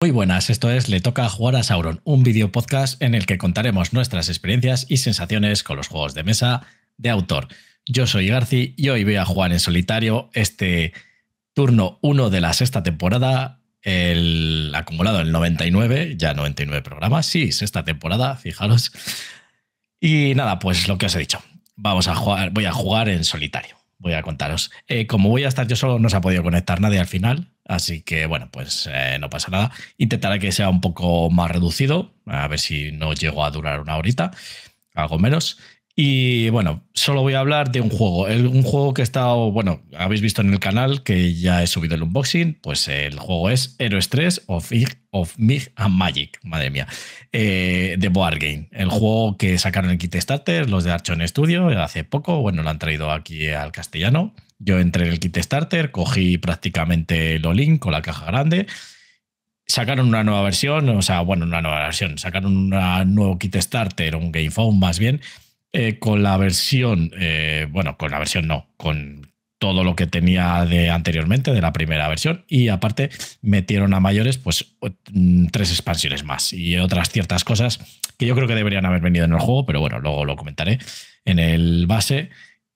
Muy buenas, esto es Le toca jugar a Sauron, un video podcast en el que contaremos nuestras experiencias y sensaciones con los juegos de mesa de autor. Yo soy Garci y hoy voy a jugar en solitario este turno 1 de la sexta temporada, el acumulado el 99, ya 99 programas, sí, sexta temporada, fijaros. Y nada, pues lo que os he dicho, vamos a jugar, voy a jugar en solitario voy a contaros. Eh, como voy a estar yo solo, no se ha podido conectar nadie al final, así que bueno, pues eh, no pasa nada. Intentaré que sea un poco más reducido, a ver si no llego a durar una horita, algo menos. Y bueno, solo voy a hablar de un juego. un juego que he estado, bueno, habéis visto en el canal que ya he subido el unboxing. Pues el juego es Heroes 3 of, of Myth and Magic, madre mía, eh, de Board Game. El juego que sacaron el kit starter. los de Archon Studio, hace poco. Bueno, lo han traído aquí al castellano. Yo entré en el kit starter. cogí prácticamente lo link con la caja grande sacaron una nueva versión, o sea, bueno, una nueva versión, sacaron un nuevo kit starter, un game phone más bien, eh, con la versión, eh, bueno, con la versión no, con todo lo que tenía de anteriormente, de la primera versión, y aparte metieron a mayores pues mm, tres expansiones más y otras ciertas cosas que yo creo que deberían haber venido en el juego, pero bueno, luego lo comentaré en el base.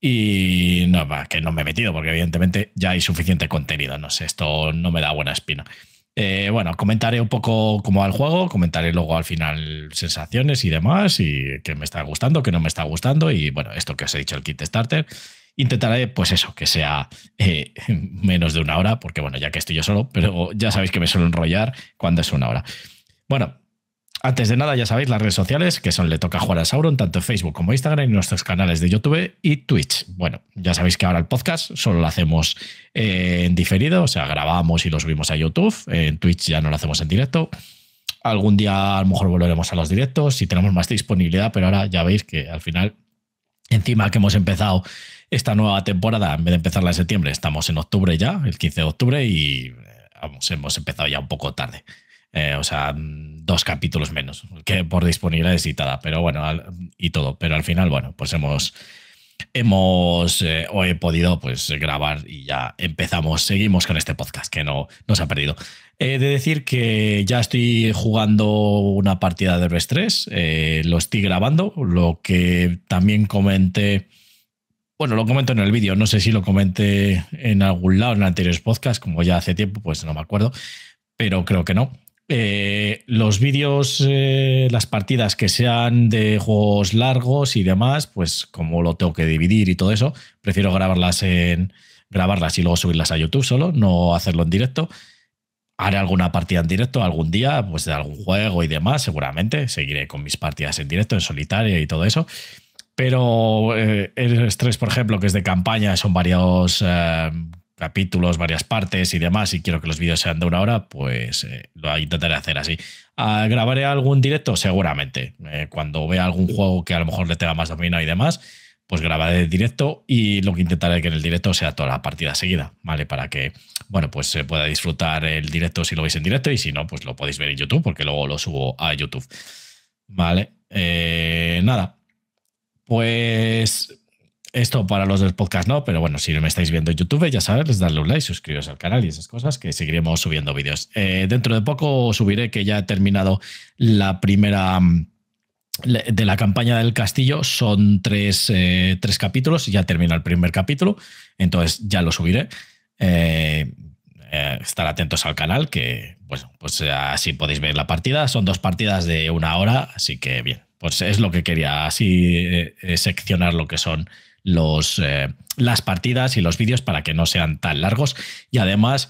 Y no, que no me he metido, porque evidentemente ya hay suficiente contenido. No sé, esto no me da buena espina. Eh, bueno, comentaré un poco cómo va el juego, comentaré luego al final sensaciones y demás, y qué me está gustando, qué no me está gustando, y bueno, esto que os he dicho, el kit starter. Intentaré, pues eso, que sea eh, menos de una hora, porque bueno, ya que estoy yo solo, pero ya sabéis que me suelo enrollar cuando es una hora. Bueno, antes de nada, ya sabéis las redes sociales, que son Le Toca Jugar a Sauron, tanto Facebook como Instagram y nuestros canales de YouTube y Twitch. Bueno, ya sabéis que ahora el podcast solo lo hacemos eh, en diferido, o sea, grabamos y lo subimos a YouTube. En Twitch ya no lo hacemos en directo. Algún día a lo mejor volveremos a los directos si tenemos más disponibilidad, pero ahora ya veis que al final, encima que hemos empezado esta nueva temporada, en vez de empezarla en septiembre, estamos en octubre ya, el 15 de octubre, y eh, hemos empezado ya un poco tarde. Eh, o sea, dos capítulos menos que por disponibilidad citada, pero bueno, y todo. Pero al final, bueno, pues hemos, hemos eh, o he podido pues grabar y ya empezamos, seguimos con este podcast que no, se ha perdido. He de decir que ya estoy jugando una partida de Best 3, eh, lo estoy grabando, lo que también comenté, bueno, lo comento en el vídeo, no sé si lo comenté en algún lado en anteriores podcasts, como ya hace tiempo, pues no me acuerdo, pero creo que no. Eh, los vídeos, eh, las partidas que sean de juegos largos y demás, pues como lo tengo que dividir y todo eso, prefiero grabarlas en grabarlas y luego subirlas a YouTube solo, no hacerlo en directo. Haré alguna partida en directo algún día, pues de algún juego y demás, seguramente. Seguiré con mis partidas en directo, en solitario y todo eso. Pero eh, el estrés, por ejemplo, que es de campaña, son varios capítulos, varias partes y demás, y quiero que los vídeos sean de una hora, pues eh, lo intentaré hacer así. Ah, ¿Grabaré algún directo? Seguramente. Eh, cuando vea algún juego que a lo mejor le tenga más dominio y demás, pues grabaré el directo y lo que intentaré que en el directo sea toda la partida seguida, ¿vale? Para que, bueno, pues se pueda disfrutar el directo si lo veis en directo y si no, pues lo podéis ver en YouTube porque luego lo subo a YouTube. ¿Vale? Eh, nada. Pues esto para los del podcast no, pero bueno, si no me estáis viendo en YouTube, ya sabéis, darle un like, suscribiros al canal y esas cosas, que seguiremos subiendo vídeos. Eh, dentro de poco subiré que ya he terminado la primera mm, de la campaña del castillo. Son tres, eh, tres capítulos y ya termina el primer capítulo, entonces ya lo subiré. Eh, estar atentos al canal, que pues, pues así podéis ver la partida. Son dos partidas de una hora, así que bien, pues es lo que quería, así seccionar lo que son los, eh, las partidas y los vídeos para que no sean tan largos. Y además,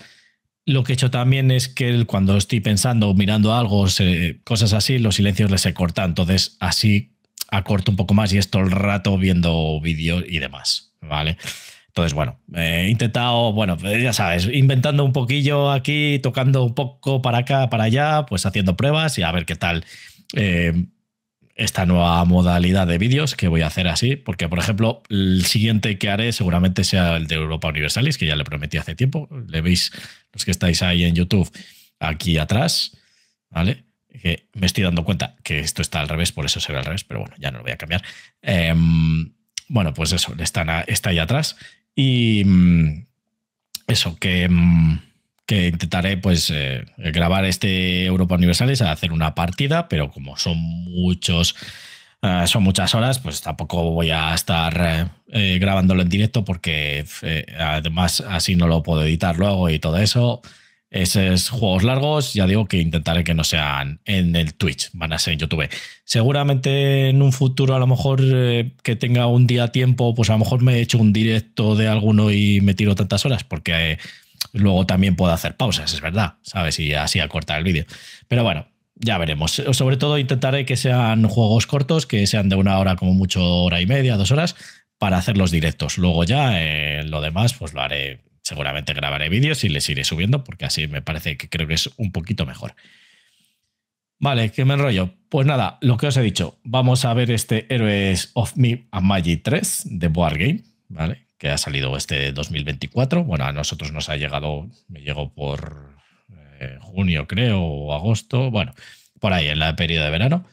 lo que he hecho también es que cuando estoy pensando o mirando algo, eh, cosas así, los silencios les se cortan. Entonces, así acorto un poco más y esto el rato viendo vídeos y demás. ¿Vale? Entonces, bueno, eh, he intentado, bueno, ya sabes, inventando un poquillo aquí, tocando un poco para acá, para allá, pues haciendo pruebas y a ver qué tal esta nueva modalidad de vídeos que voy a hacer así, porque por ejemplo, el siguiente que haré seguramente sea el de Europa Universalis, que ya le prometí hace tiempo, le veis los que estáis ahí en YouTube aquí atrás, ¿vale? Que me estoy dando cuenta que esto está al revés, por eso se ve al revés, pero bueno, ya no lo voy a cambiar. Em, bueno, pues eso, está ahí atrás y mm, eso que... Mm, que intentaré pues eh, grabar este Europa Universales, hacer una partida, pero como son muchos, eh, son muchas horas, pues tampoco voy a estar eh, grabándolo en directo porque además así no lo puedo editar luego y todo eso. Esos juegos largos, ya digo que intentaré que no sean en el Twitch, van a ser en YouTube. Seguramente en un futuro, a lo mejor que tenga un día tiempo, pues a lo mejor me he hecho un directo de alguno y me tiro tantas horas, porque luego también puedo hacer pausas, es verdad, ¿sabes? Y así acortar el vídeo. Pero bueno, ya veremos. Sobre todo intentaré que sean juegos cortos, que sean de una hora como mucho, hora y media, dos horas, para hacer los directos. Luego ya en eh, lo demás, pues lo haré, seguramente grabaré vídeos y les iré subiendo, porque así me parece que creo que es un poquito mejor. Vale, ¿qué me enrollo. Pues nada, lo que os he dicho, vamos a ver este Heroes of Me and Magic 3 de Board Game, ¿vale? que ha salido este 2024. Bueno, a nosotros nos ha llegado, me llegó por eh, junio creo, o agosto, bueno, por ahí en la periodo de verano.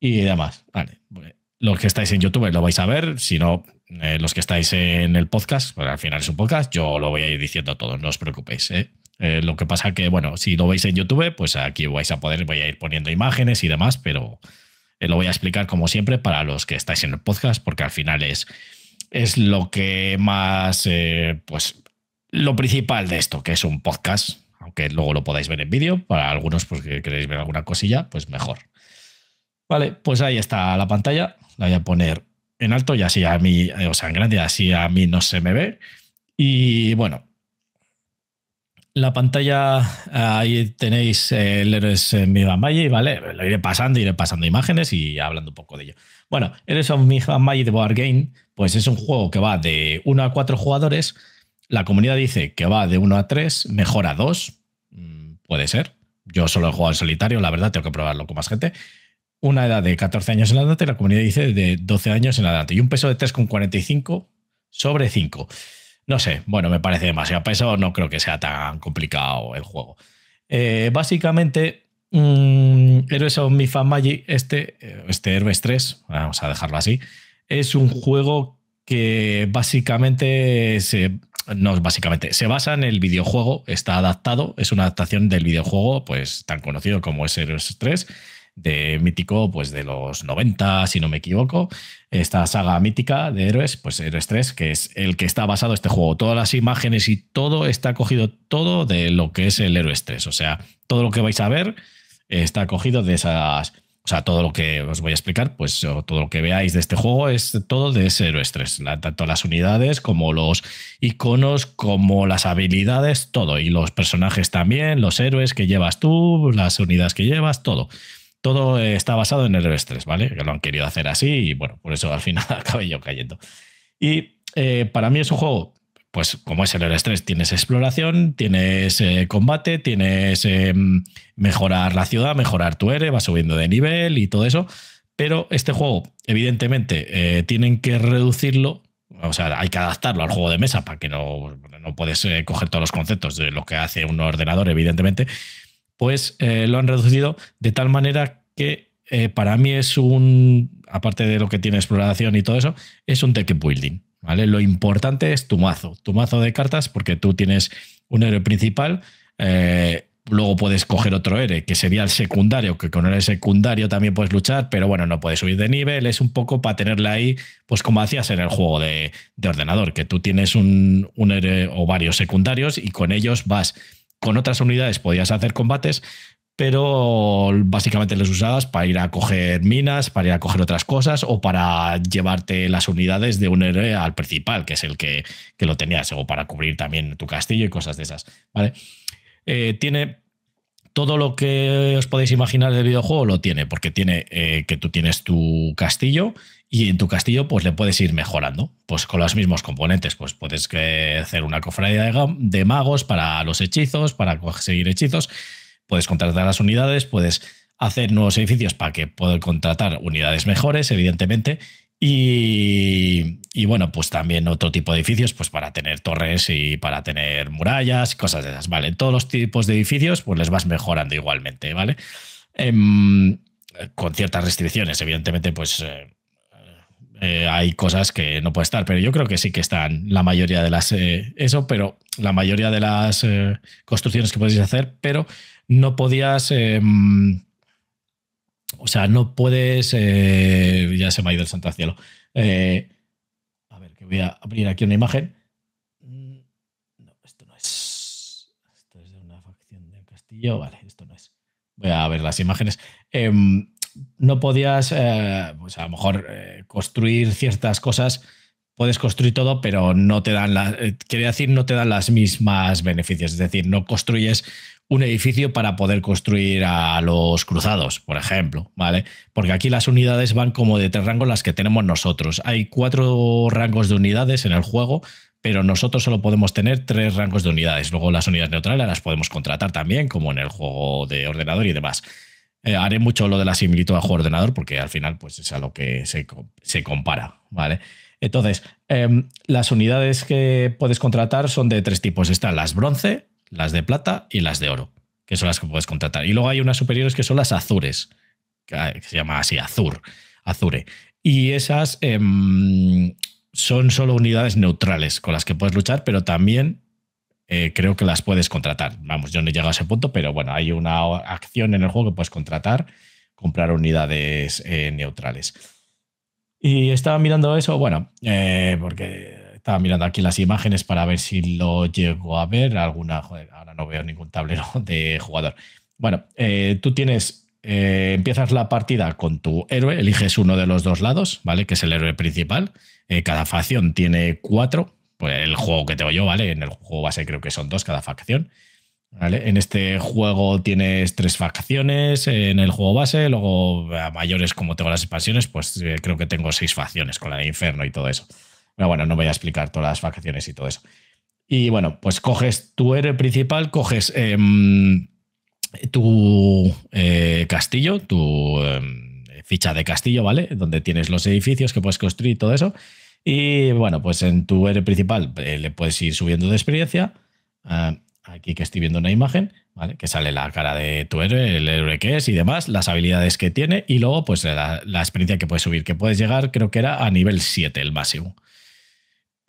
Y demás vale, pues, los que estáis en YouTube lo vais a ver, si no, eh, los que estáis en el podcast, al final es un podcast, yo lo voy a ir diciendo a todos, no os preocupéis. ¿eh? lo que pasa que, bueno, si lo veis en YouTube, pues aquí vais a poder, voy a ir poniendo imágenes y demás, pero lo voy a explicar como siempre para los que estáis en el podcast, porque al final es es lo que más, eh, pues, lo principal de esto, que es un podcast, aunque luego lo podáis ver en vídeo, para algunos pues, que queréis ver alguna cosilla, pues mejor. Vale, pues ahí está la pantalla, la voy a poner en alto ya así a mí, eh, o sea, en grande, así a mí no se me ve. Y bueno, la pantalla, ahí tenéis eh, el Eres mi Magic, ¿vale? Lo iré pasando, iré pasando imágenes y hablando un poco de ello. Bueno, Eres of Magic de Board Game, pues es un juego que va de 1 a 4 jugadores. La comunidad dice que va de 1 a 3, mejor a 2, mm, puede ser. Yo solo he jugado en solitario, la verdad, tengo que probarlo con más gente. Una edad de 14 años en adelante, la comunidad dice de 12 años en adelante. Y un peso de 3,45 sobre 5. No sé, bueno, me parece demasiado pesado, no creo que sea tan complicado el juego. Eh, básicamente, mm, Heroes of Myth Magic, este, eh, este Heroes 3, vamos a dejarlo así, es un juego que básicamente se, básicamente, se basa en el videojuego, está adaptado, es una adaptación del videojuego, pues tan conocido como es Heroes 3 de mítico pues de los 90, si no me equivoco, esta saga mítica de héroes, pues Héroes 3, que es el que está basado este juego. Todas las imágenes y todo está cogido todo de lo que es el héroe 3, o sea, todo lo que vais a ver está cogido de esas, o sea, todo lo que os voy a explicar, pues todo lo que veáis de este juego es todo de ese Héroes 3, tanto las unidades como los iconos, como las habilidades, todo, y los personajes también, los héroes que llevas tú, las unidades que llevas, todo todo está basado en el 3, ¿vale? Que lo han querido hacer así y bueno, por eso al final acabé yo cayendo. Y eh, para mí es un juego, pues como es el R3, tienes exploración, tienes eh, combate, tienes em, mejorar la ciudad, mejorar tu R, vas subiendo de nivel y todo eso. Pero este juego, evidentemente, eh, tienen que reducirlo. O sea, hay que adaptarlo al juego de mesa para que no, no puedes coger todos los conceptos de lo que hace un ordenador, evidentemente pues eh, lo han reducido de tal manera que eh, para mí es un, aparte de lo que tiene exploración y todo eso, es un deck building. ¿vale? Lo importante es tu mazo, tu mazo de cartas, porque tú tienes un héroe principal. Eh, luego puedes coger otro héroe, que sería el secundario, que con el secundario también puedes luchar, pero bueno, no puedes subir de nivel, es un poco para tenerla ahí, pues como hacías en el juego de, ordenador, que tú tienes un, un héroe o varios secundarios y con ellos vas con otras unidades podías hacer combates, pero básicamente las usabas para ir a coger minas, para ir a coger otras cosas o para llevarte las unidades de un héroe al principal, que es el que, lo tenías, o para cubrir también tu castillo y cosas de esas. ¿vale? Eh, tiene todo lo que os podéis imaginar del videojuego, lo tiene, porque tiene eh, que tú tienes tu castillo y en tu castillo, pues le puedes ir mejorando, pues con los mismos componentes. Pues puedes hacer una cofradía de, magos para los hechizos, para conseguir hechizos. Puedes contratar las unidades, puedes hacer nuevos edificios para que puedan contratar unidades mejores, evidentemente. Y, bueno, pues también otro tipo de edificios, pues para tener torres y para tener murallas, y cosas de esas, ¿vale? Todos los tipos de edificios, pues les vas mejorando igualmente, ¿vale? Em, con ciertas restricciones, evidentemente, pues eh, eh, hay cosas que no puede estar, pero yo creo que sí que están la mayoría de las, eh, eso, pero la mayoría de las eh, construcciones que podéis hacer, pero no podías, em, o sea, no puedes, ya se me ha ido el santo cielo. a ver, que voy a abrir aquí una imagen. Mm, no, esto no es. Esto es de una facción de Castillo, vale, esto no es. Voy a ver las imágenes. Em, no podías, eh, pues a lo mejor, eh, construir ciertas cosas. Puedes construir todo, pero no te dan las. Eh, decir, no te dan las mismas beneficios. Es decir, no construyes un edificio para poder construir a los cruzados, por ejemplo, ¿vale? Porque aquí las unidades van como de tres rangos las que tenemos nosotros. Hay cuatro rangos de unidades en el juego, pero nosotros solo podemos tener tres rangos de unidades. Luego las unidades neutrales las podemos contratar también, como en el juego de ordenador y demás. Eh, haré mucho lo de la similitud a juego ordenador porque al final pues es a lo que se, compara, ¿vale? Entonces, em, las unidades que puedes contratar son de tres tipos. Están las bronce, las de plata y las de oro, que son las que puedes contratar. Y luego hay unas superiores que son las azures, ah, que se llama así, azur, azure. Y esas em, son solo unidades neutrales con las que puedes luchar, pero también eh, creo que las puedes contratar. Vamos, yo no he llegado a ese punto, pero bueno, hay una acción en el juego que puedes contratar, comprar unidades eh, neutrales. Y estaba mirando eso, bueno, eh, porque estaba mirando aquí las imágenes para ver si lo llego a ver. Alguna, ahora no veo ningún tablero de jugador. Bueno, tú tienes empiezas la partida con tu héroe, eliges uno de los dos lados, ¿vale? Que es el héroe principal. cada facción tiene cuatro, pues el juego que tengo yo, ¿vale? En el juego base creo que son dos cada facción. ¿Vale? En este juego tienes tres facciones en el juego base, luego a mayores como tengo las expansiones, pues eh, creo que tengo seis facciones con la de Inferno y todo eso. Pero bueno, no voy a explicar todas las facciones y todo eso. Y bueno, pues coges tu R principal, coges em, tu eh, castillo, tu em, ficha de castillo, ¿vale? Donde tienes los edificios que puedes construir y todo eso. Y bueno, pues en tu R principal eh, le puedes ir subiendo de experiencia. Ah, aquí que estoy viendo una imagen, ¿vale? Que sale la cara de tu héroe, el héroe que es y demás, las habilidades que tiene y luego pues la, experiencia que puedes subir, que puedes llegar, creo que era a nivel 7 el máximo.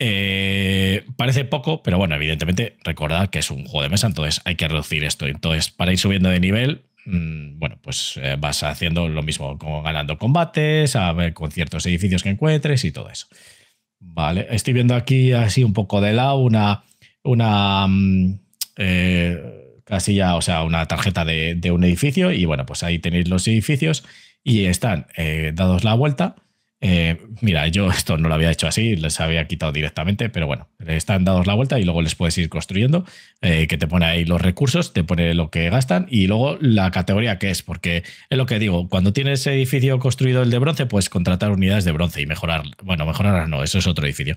Eh, parece poco, pero bueno, evidentemente recordad que es un juego de mesa, entonces hay que reducir esto. Entonces, para ir subiendo de nivel, mm, bueno, pues eh, vas haciendo lo mismo, como ganando combates, a ver con ciertos edificios que encuentres y todo eso. Vale, estoy viendo aquí así un poco de lado una, una mm, eh, casilla, o sea, una tarjeta de, un edificio y bueno, pues ahí tenéis los edificios y están eh, dados la vuelta eh, mira, yo esto no lo había hecho así, les había quitado directamente, pero bueno, están dados la vuelta y luego les puedes ir construyendo, eh, que te pone ahí los recursos, te pone lo que gastan y luego la categoría que es, porque es lo que digo, cuando tienes edificio construido el de bronce, pues contratar unidades de bronce y mejorar, bueno, mejorar no, eso es otro edificio.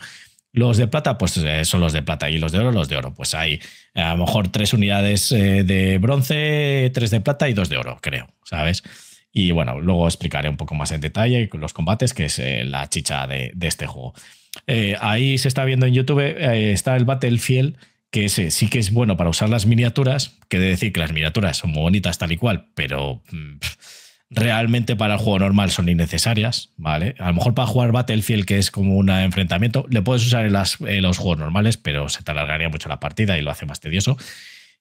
Los de plata, pues eh, son los de plata y los de oro, los de oro. Pues hay a lo mejor tres unidades de bronce, tres de plata y dos de oro, creo, ¿sabes? Y bueno, luego explicaré un poco más en detalle los combates, que es eh, la chicha de, este juego. Eh, ahí se está viendo en YouTube, eh, está el Battlefield, que sí que es bueno para usar las miniaturas, que decir que las miniaturas son muy bonitas tal y cual, pero mm, realmente para el juego normal son innecesarias, ¿vale? A lo mejor para jugar Battlefield, que es como un enfrentamiento, le puedes usar en, en los juegos normales, pero se te alargaría mucho la partida y lo hace más tedioso.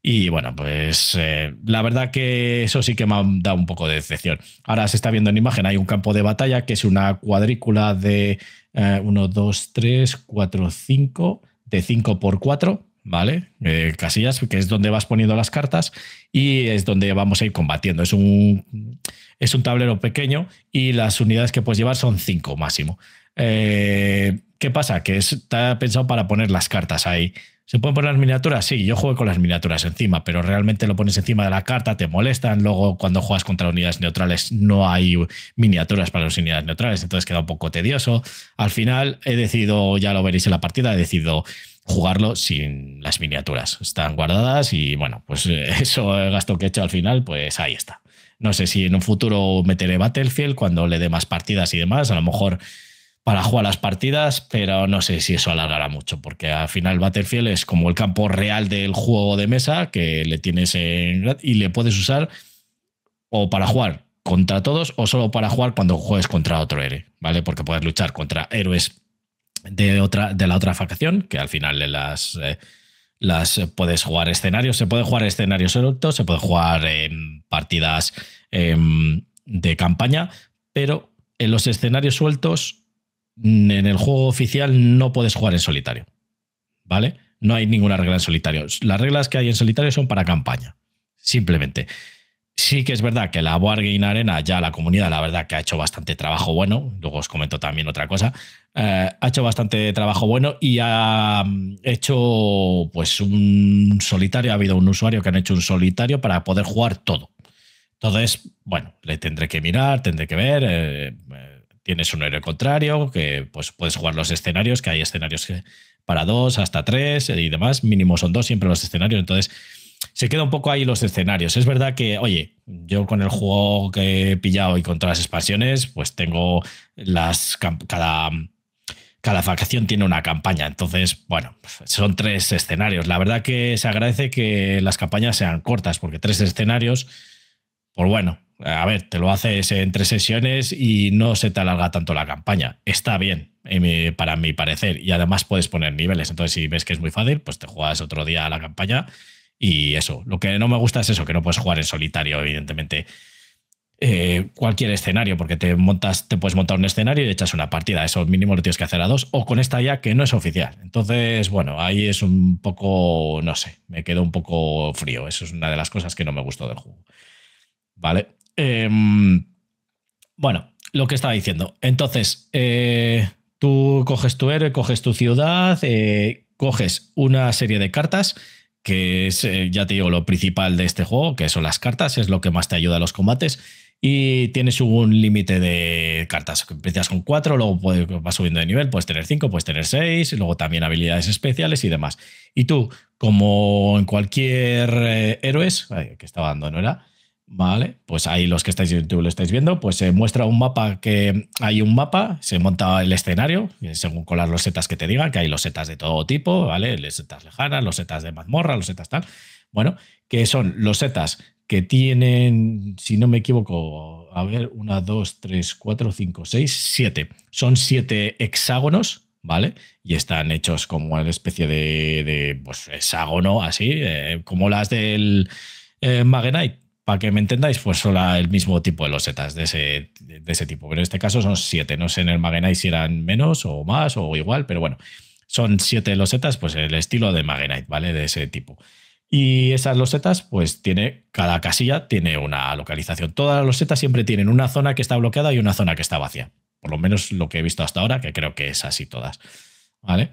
Y bueno, pues eh, la verdad que eso sí que me ha dado un poco de decepción. Ahora se está viendo en imagen, hay un campo de batalla que es una cuadrícula de 1, 2, 3, 4, 5, de 5 por 4, ¿vale? Eh, casillas, que es donde vas poniendo las cartas y es donde vamos a ir combatiendo. Es un, es un tablero pequeño y las unidades que puedes llevar son 5 máximo. Eh, ¿Qué pasa? Que está pensado para poner las cartas ahí. ¿Se pueden poner las miniaturas? Sí, yo juego con las miniaturas encima, pero realmente lo pones encima de la carta, te molestan. Luego, cuando juegas contra unidades neutrales, no hay miniaturas para las unidades neutrales, entonces queda un poco tedioso. Al final, he decidido, ya lo veréis en la partida, he decidido jugarlo sin las miniaturas. Están guardadas y bueno, pues eh, eso, el gasto que he hecho al final, pues ahí está. No sé si en un futuro meteré Battlefield cuando le dé más partidas y demás, a lo mejor para jugar las partidas, pero no sé si eso alargará mucho, porque al final Battlefield es como el campo real del juego de mesa que le tienes en, y le puedes usar o para jugar contra todos o solo para jugar cuando juegues contra otro héroe, ¿vale? Porque puedes luchar contra héroes de, otra, de la otra facción, que al final las, eh, las puedes jugar escenarios, se puede jugar escenarios sueltos, se puede jugar en partidas em, de campaña, pero en los escenarios sueltos en el juego oficial no puedes jugar en solitario. ¿Vale? No hay ninguna regla en solitario. Las reglas que hay en solitario son para campaña. Simplemente. Sí que es verdad que la Wargame Arena, ya la comunidad, la verdad que ha hecho bastante trabajo bueno, luego os comento también otra cosa, eh, ha hecho bastante trabajo bueno y ha mm, hecho pues un solitario, ha habido un usuario que han hecho un solitario para poder jugar todo. Entonces, bueno, le tendré que mirar, tendré que ver, eh, eh, tienes un héroe contrario, que pues puedes jugar los escenarios, que hay escenarios para dos, hasta tres eh, y demás, mínimo son dos siempre los escenarios, entonces se queda un poco ahí los escenarios. Es verdad que, oye, yo con el juego que he pillado y con todas las expansiones, pues tengo las cada cada facción tiene una campaña, entonces, bueno, son tres escenarios. La verdad que se agradece que las campañas sean cortas, porque tres escenarios, pues bueno, a ver, te lo haces en tres sesiones y no se te alarga tanto la campaña. Está bien, eh, para mi parecer. Y además puedes poner niveles. Entonces, si ves que es muy fácil, pues te juegas otro día a la campaña y eso. Lo que no me gusta es eso, que no puedes jugar en solitario, evidentemente. Eh, cualquier escenario, porque te montas, te puedes montar un escenario y echas una partida. Eso mínimo lo tienes que hacer a dos, o con esta ya que no es oficial. Entonces, bueno, ahí es un poco, no sé, me quedo un poco frío. Eso es una de las cosas que no me gustó del juego. Vale. Em, bueno, lo que estaba diciendo. Entonces, eh, tú coges tu héroe, coges tu ciudad, eh, coges una serie de cartas, que es, eh, ya te digo, lo principal de este juego, que son las cartas, es lo que más te ayuda a los combates. Y tienes un límite de cartas. Empiezas con cuatro, luego vas subiendo de nivel, puedes tener cinco, puedes tener seis, luego también habilidades especiales y demás. Y tú, como en cualquier héroe, que estaba dando, ¿no era? ¿Vale? Pues ahí los que estáis en YouTube lo estáis viendo, pues se muestra un mapa que hay un mapa, se monta el escenario, eh, según con las setas que te digan, que hay los setas de todo tipo, ¿vale? setas lejanas, setas de mazmorra, los setas tal. Bueno, que son los setas que tienen, si no me equivoco, a ver, una, dos, tres, cuatro, cinco, seis, siete. Son siete hexágonos, ¿vale? Y están hechos como una especie de, pues, hexágono, así, eh, como las del eh, Magenite para que me entendáis, pues son el mismo tipo de losetas de ese, de ese tipo. Pero en este caso son siete. No sé en el magenite si eran menos o más o igual, pero bueno, son siete losetas, pues el estilo de Magenite, ¿vale? De ese tipo. Y esas losetas, pues tiene, cada casilla tiene una localización. Todas las losetas siempre tienen una zona que está bloqueada y una zona que está vacía. Por lo menos lo que he visto hasta ahora, que creo que es así todas. ¿Vale?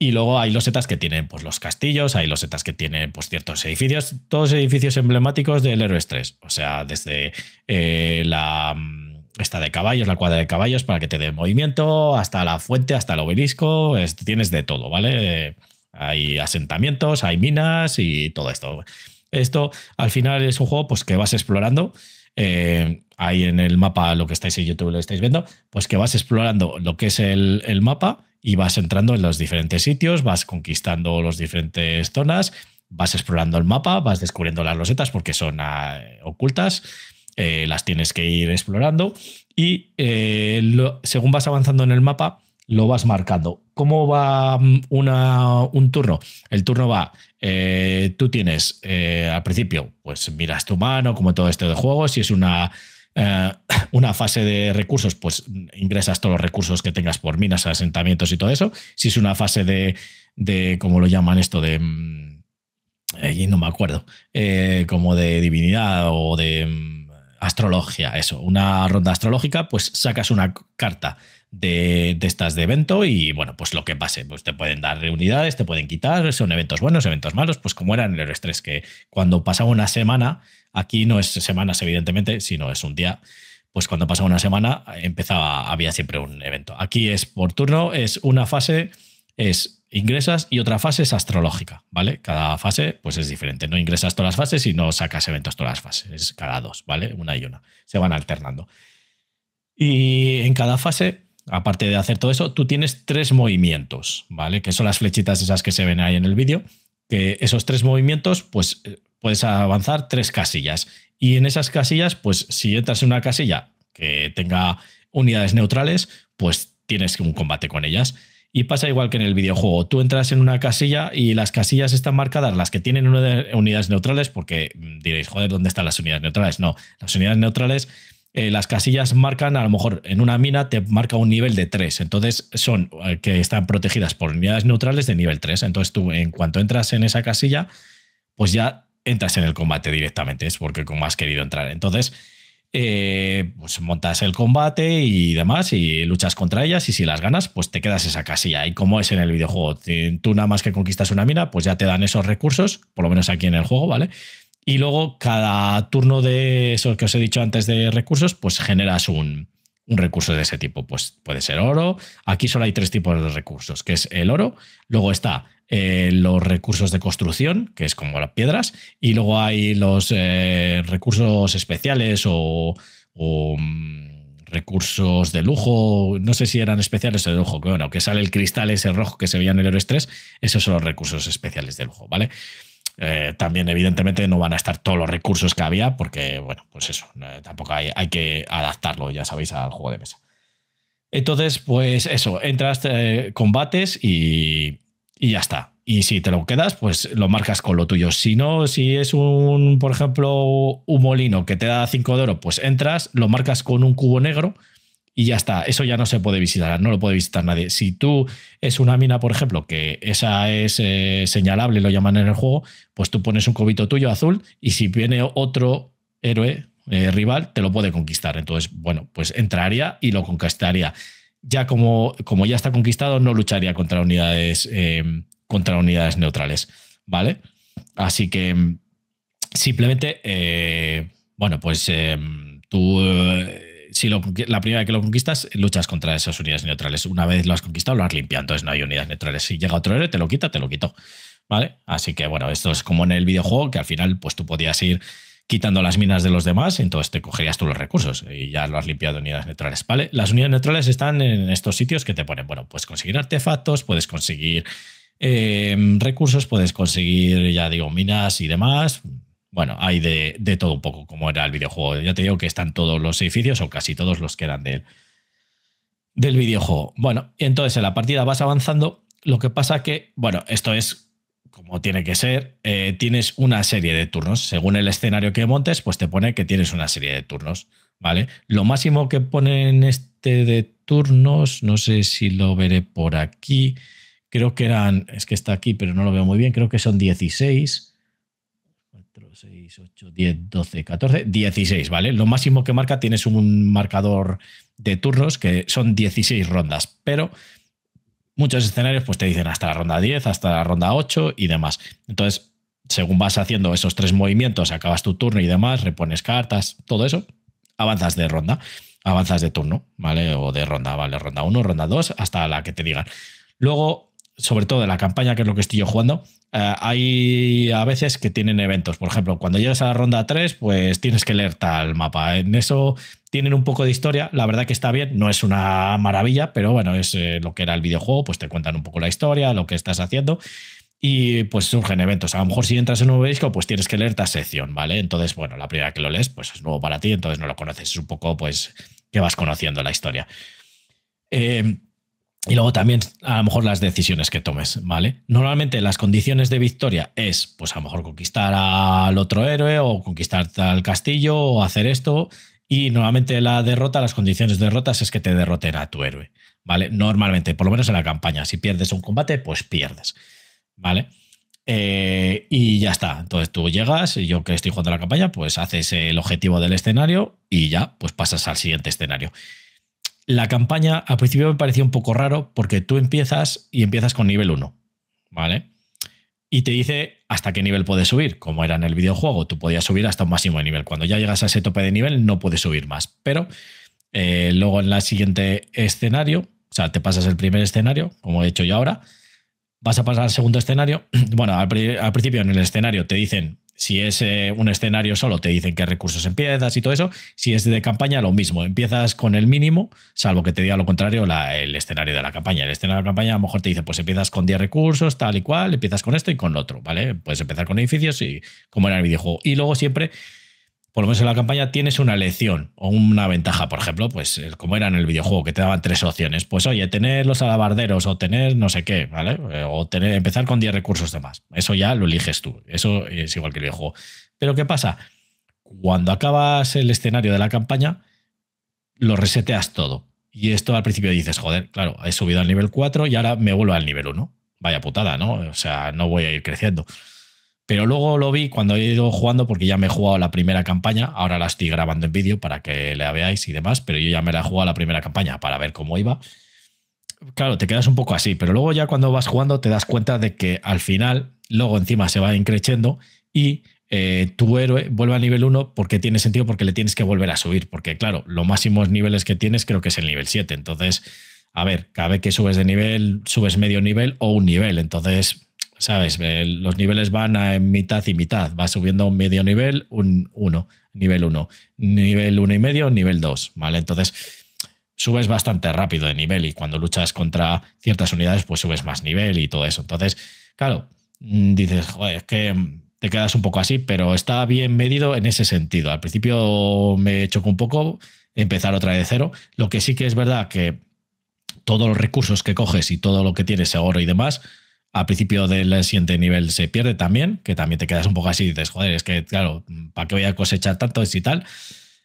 Y luego hay los setas que tienen pues, los castillos, hay los setas que tienen pues, ciertos edificios, todos edificios emblemáticos del Héroes 3. O sea, desde eh, la mm, esta de caballos, la cuadra de caballos para que te dé movimiento, hasta la fuente, hasta el obelisco, tienes de todo, ¿vale? hay asentamientos, hay minas y todo esto. Esto al final es un juego pues, que vas explorando. Eh, ahí en el mapa, lo que estáis en YouTube lo estáis viendo, pues que vas explorando lo que es el, el mapa y vas entrando en los diferentes sitios, vas conquistando las diferentes zonas, vas explorando el mapa, vas descubriendo las rosetas porque son ah, ocultas, eh, las tienes que ir explorando y eh, según vas avanzando en el mapa, lo vas marcando. ¿Cómo va mm, una, un turno? El turno va, eh, tú tienes al principio, pues miras tu mano, como todo esto de juego, si es una eh, una fase de recursos, pues ingresas todos los recursos que tengas por minas, asentamientos y todo eso. Si es una fase de, de ¿cómo lo llaman esto? De... Mm, eh, no me acuerdo. Eh, como de divinidad o de mm, astrología, eso. Una ronda astrológica, pues sacas una carta. De, estas de evento y bueno, pues lo que pase, pues te pueden dar unidades, te pueden quitar, son eventos buenos, eventos malos, pues como eran en el estrés, que cuando pasaba una semana Aquí no es semanas, evidentemente, sino es un día. Pues cuando pasa una semana, empezaba, había siempre un evento. Aquí es por turno, es una fase, es ingresas y otra fase es astrológica, ¿vale? Cada fase pues es diferente. No ingresas todas las fases y no sacas eventos todas las fases. Es cada dos, ¿vale? Una y una. Se van alternando. Y en cada fase, aparte de hacer todo eso, tú tienes tres movimientos, ¿vale? Que son las flechitas esas que se ven ahí en el vídeo. Que esos tres movimientos, pues eh, puedes avanzar tres casillas. Y en esas casillas, pues si entras en una casilla que tenga unidades neutrales, pues tienes un combate con ellas. Y pasa igual que en el videojuego. Tú entras en una casilla y las casillas están marcadas, las que tienen unidades neutrales, porque diréis, joder, ¿dónde están las unidades neutrales? No, las unidades neutrales, eh, las casillas marcan, a lo mejor en una mina te marca un nivel de 3. Entonces son eh, que están protegidas por unidades neutrales de nivel 3. Entonces tú, en cuanto entras en esa casilla, pues ya entras en el combate directamente, es porque como has querido entrar. Entonces, eh, pues montas el combate y demás y luchas contra ellas y si las ganas, pues te quedas esa casilla. Y como es en el videojuego, tú nada más que conquistas una mina, pues ya te dan esos recursos, por lo menos aquí en el juego, ¿vale? Y luego cada turno de eso que os he dicho antes de recursos, pues generas un, un recurso de ese tipo. Pues puede ser oro. Aquí solo hay tres tipos de recursos, que es el oro, luego está eh, los recursos de construcción, que es como las piedras, y luego hay los eh, recursos especiales o, mm, recursos de lujo, no sé si eran especiales o de lujo, que bueno, que sale el cristal ese rojo que se veía en el Heroes 3, esos son los recursos especiales de lujo, ¿vale? Eh, también, evidentemente, no van a estar todos los recursos que había, porque, bueno, pues eso, tampoco hay, que adaptarlo, ya sabéis, al juego de mesa. Entonces, pues eso, entras combates y, y ya está. Y si te lo quedas, pues lo marcas con lo tuyo. Si no, si es un, por ejemplo, un molino que te da 5 de oro, pues entras, lo marcas con un cubo negro y ya está. Eso ya no se puede visitar, no lo puede visitar nadie. Si tú es una mina, por ejemplo, que esa es eh, señalable, lo llaman en el juego, pues tú pones un cubito tuyo azul y si viene otro héroe eh, rival, te lo puede conquistar. Entonces, bueno, pues entraría y lo conquistaría ya como, como ya está conquistado, no lucharía contra unidades, eh, contra unidades neutrales, ¿vale? Así que mm, simplemente, eh, bueno, pues eh, tú, si la primera vez que lo conquistas, luchas contra esas unidades neutrales. Una vez lo has conquistado, lo has limpiado, entonces no hay unidades neutrales. Si llega otro héroe, te lo quita, te lo quito, ¿vale? Así que, bueno, esto es como en el videojuego, que al final, pues tú podías ir quitando las minas de los demás, entonces te cogerías tú los recursos y ya lo has limpiado de unidades neutrales, ¿vale? Las unidades neutrales están en estos sitios que te ponen, bueno, puedes conseguir artefactos, puedes conseguir em, recursos, puedes conseguir, ya digo, minas y demás. Bueno, hay de, todo un poco, como era el videojuego. Ya te digo que están todos los edificios o casi todos los que eran del videojuego. Bueno, entonces en la partida vas avanzando. Lo que pasa que, bueno, esto es como tiene que ser, eh, tienes una serie de turnos. Según el escenario que montes, pues te pone que tienes una serie de turnos, ¿vale? Lo máximo que pone en este de turnos, no sé si lo veré por aquí, creo que eran, es que está aquí, pero no lo veo muy bien, creo que son 16. 4, 6, 8, 10, 12, 14, 16, ¿vale? Lo máximo que marca tienes un marcador de turnos que son 16 rondas, pero muchos escenarios pues te dicen hasta la ronda 10, hasta la ronda 8 y demás. Entonces, según vas haciendo esos tres movimientos, acabas tu turno y demás, repones cartas, todo eso, avanzas de ronda, avanzas de turno, ¿vale? O de ronda, ¿vale? Ronda 1, ronda 2, hasta la que te digan. Luego, sobre todo de la campaña, que es lo que estoy yo jugando, eh, hay a veces que tienen eventos. Por ejemplo, cuando llegas a la ronda 3, pues tienes que leer tal mapa. En eso tienen un poco de historia. La verdad que está bien, no es una maravilla, pero bueno, es eh, lo que era el videojuego, pues te cuentan un poco la historia, lo que estás haciendo. Y pues surgen eventos. A lo mejor si entras en un nuevo disco, pues tienes que leer tal sección, ¿vale? Entonces, bueno, la primera que lo lees, pues es nuevo para ti, entonces no lo conoces. Es un poco, pues, que vas conociendo la historia. Eh, y luego también a lo mejor las decisiones que tomes, ¿vale? Normalmente las condiciones de victoria es, pues a lo mejor conquistar al otro héroe o conquistar al castillo o hacer esto. Y normalmente la derrota, las condiciones de derrotas es que te derroten a tu héroe, ¿vale? Normalmente, por lo menos en la campaña. Si pierdes un combate, pues pierdes, ¿vale? Eh, y ya está. Entonces tú llegas, y yo que estoy jugando la campaña, pues haces el objetivo del escenario y ya, pues pasas al siguiente escenario la campaña al principio me parecía un poco raro porque tú empiezas y empiezas con nivel 1, ¿vale? Y te dice hasta qué nivel puedes subir. Como era en el videojuego, tú podías subir hasta un máximo de nivel. Cuando ya llegas a ese tope de nivel no puedes subir más. Pero eh, luego en el siguiente escenario, o sea, te pasas el primer escenario, como he hecho yo ahora, vas a pasar al segundo escenario. Bueno, al principio en el escenario te dicen si es eh, un escenario solo, te dicen qué recursos empiezas y todo eso. Si es de campaña, lo mismo. Empiezas con el mínimo, salvo que te diga lo contrario el escenario de la campaña. El escenario de la campaña a lo mejor te dice, pues empiezas con 10 recursos, tal y cual, empiezas con esto y con lo otro, ¿vale? Puedes empezar con edificios y como era el videojuego. Y luego siempre por lo menos en la campaña tienes una lección o una ventaja, por ejemplo, pues eh, como era en el videojuego, que te daban tres opciones. Pues oye, tener los alabarderos o tener no sé qué, ¿vale? Eh, o tener, empezar con 10 recursos de más. Eso ya lo eliges tú. Eso es igual que el videojuego. Pero ¿qué pasa? Cuando acabas el escenario de la campaña, lo reseteas todo. Y esto al principio dices, joder, claro, he subido al nivel 4 y ahora me vuelvo al nivel 1. Vaya putada, ¿no? O sea, no voy a ir creciendo. Pero luego lo vi cuando he ido jugando, porque ya me he jugado la primera campaña. Ahora la estoy grabando en vídeo para que la veáis y demás, pero yo ya me la he jugado la primera campaña para ver cómo iba. Claro, te quedas un poco así, pero luego ya cuando vas jugando te das cuenta de que al final, luego encima se va increciendo y eh, tu héroe vuelve a nivel 1 porque tiene sentido, porque le tienes que volver a subir. Porque, claro, los máximos niveles que tienes creo que es el nivel 7. Entonces, a ver, cada vez que subes de nivel, subes medio nivel o un nivel. Entonces ¿Sabes? Eh, los niveles van a en mitad y mitad. Va subiendo un medio nivel, un 1, nivel 1, nivel 1 y medio, nivel 2, ¿vale? Entonces, subes bastante rápido de nivel y cuando luchas contra ciertas unidades, pues subes más nivel y todo eso. Entonces, claro, mm, dices, joder, es que mm, te quedas un poco así, pero está bien medido en ese sentido. Al principio me chocó un poco empezar otra vez de cero. Lo que sí que es verdad que todos los recursos que coges y todo lo que tienes, oro y demás, al principio del siguiente nivel se pierde también, que también te quedas un poco así y dices, joder, es que claro, ¿para qué voy a cosechar tanto y tal?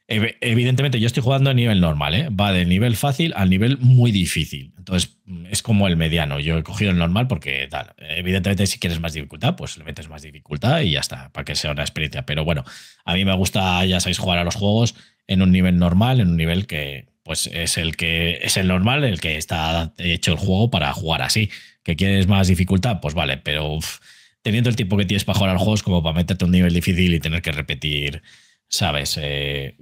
Evidentemente, yo estoy jugando a nivel normal, ¿eh? va del nivel fácil al nivel muy difícil. Entonces, es como el mediano. Yo he cogido el normal porque, tal, evidentemente, si quieres más dificultad, pues le metes más dificultad y ya está, para que sea una experiencia. Pero bueno, a mí me gusta, ya sabéis, jugar a los juegos en un nivel normal, en un nivel que, pues es el que es el normal, el que está hecho el juego para jugar así. ¿Que quieres más dificultad? Pues vale, pero teniendo el tiempo que tienes para jugar al juego es como para meterte a un nivel difícil y tener que repetir, ¿sabes? Eh,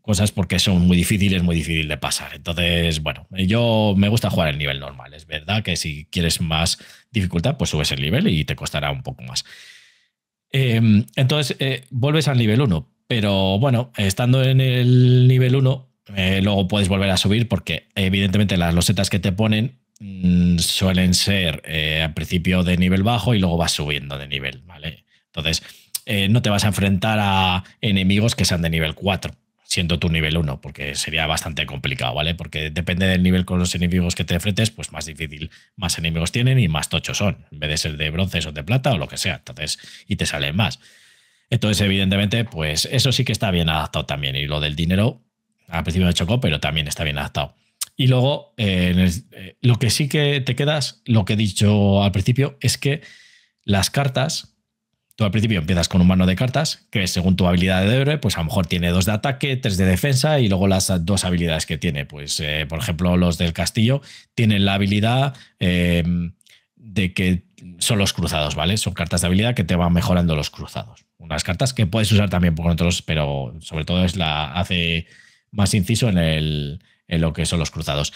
cosas porque son muy difíciles, muy difícil de pasar. Entonces, bueno, yo me gusta jugar el nivel normal. Es verdad que si quieres más dificultad, pues subes el nivel y te costará un poco más. Em, entonces, eh, vuelves al nivel 1, pero bueno, estando en el nivel 1, eh, luego puedes volver a subir porque evidentemente las losetas que te ponen mm, suelen ser eh, al principio de nivel bajo y luego vas subiendo de nivel, ¿vale? Entonces, eh, no te vas a enfrentar a enemigos que sean de nivel 4, siendo tu nivel 1, porque sería bastante complicado, ¿vale? Porque depende del nivel con los enemigos que te enfrentes, pues más difícil, más enemigos tienen y más tochos son, en vez de ser de bronce o de plata o lo que sea, entonces, y te salen más. Entonces, evidentemente, pues eso sí que está bien adaptado también. Y lo del dinero, al principio me chocó, pero también está bien adaptado. Y luego, eh, eh, lo que sí que te quedas, lo que he dicho al principio, es que las cartas, tú al principio empiezas con un mano de cartas, que según tu habilidad de héroe, pues a lo mejor tiene dos de ataque, tres de defensa y luego las dos habilidades que tiene. Pues, eh, por ejemplo, los del castillo tienen la habilidad de que son los cruzados, ¿vale? Son cartas de habilidad que te van mejorando los cruzados. Unas cartas que puedes usar también por otros, pero sobre todo es la hace más inciso en, en lo que son los cruzados.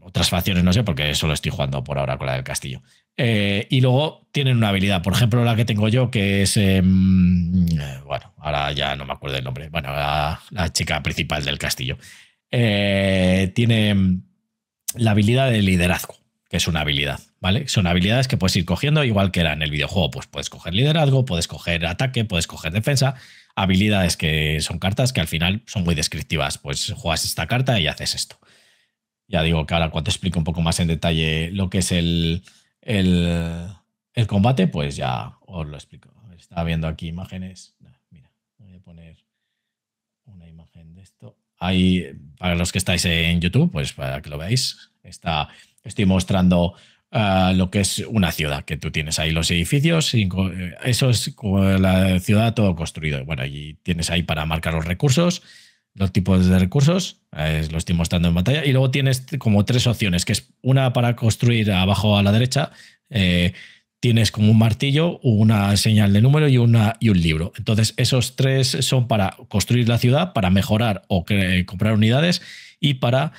Otras facciones no sé, porque solo estoy jugando por ahora con la del castillo. Eh, y luego tienen una habilidad, por ejemplo, la que tengo yo, que es. Em, bueno, ahora ya no me acuerdo el nombre. Bueno, la, chica principal del castillo. Eh, tiene em, la habilidad de liderazgo, que es una habilidad, ¿vale? Son habilidades que puedes ir cogiendo, igual que era en el videojuego, pues puedes coger liderazgo, puedes coger ataque, puedes coger defensa habilidades que son cartas que al final son muy descriptivas. Pues juegas esta carta y haces esto. Ya digo que ahora cuando explico un poco más en detalle lo que es el, el, combate, pues ya os lo explico. Estaba viendo aquí imágenes. Mira, voy a poner una imagen de esto. Ahí, para los que estáis en YouTube, pues para que lo veáis, está, estoy mostrando lo que es una ciudad, que tú tienes ahí los edificios, eh, eso es la ciudad todo construido. Bueno, y tienes ahí para marcar los recursos, los tipos de recursos, eh, lo estoy mostrando en pantalla, y luego tienes como tres opciones, que es una para construir abajo a la derecha, eh, tienes como un martillo, una señal de número y, una, y un libro. Entonces, esos tres son para construir la ciudad, para mejorar o comprar unidades y para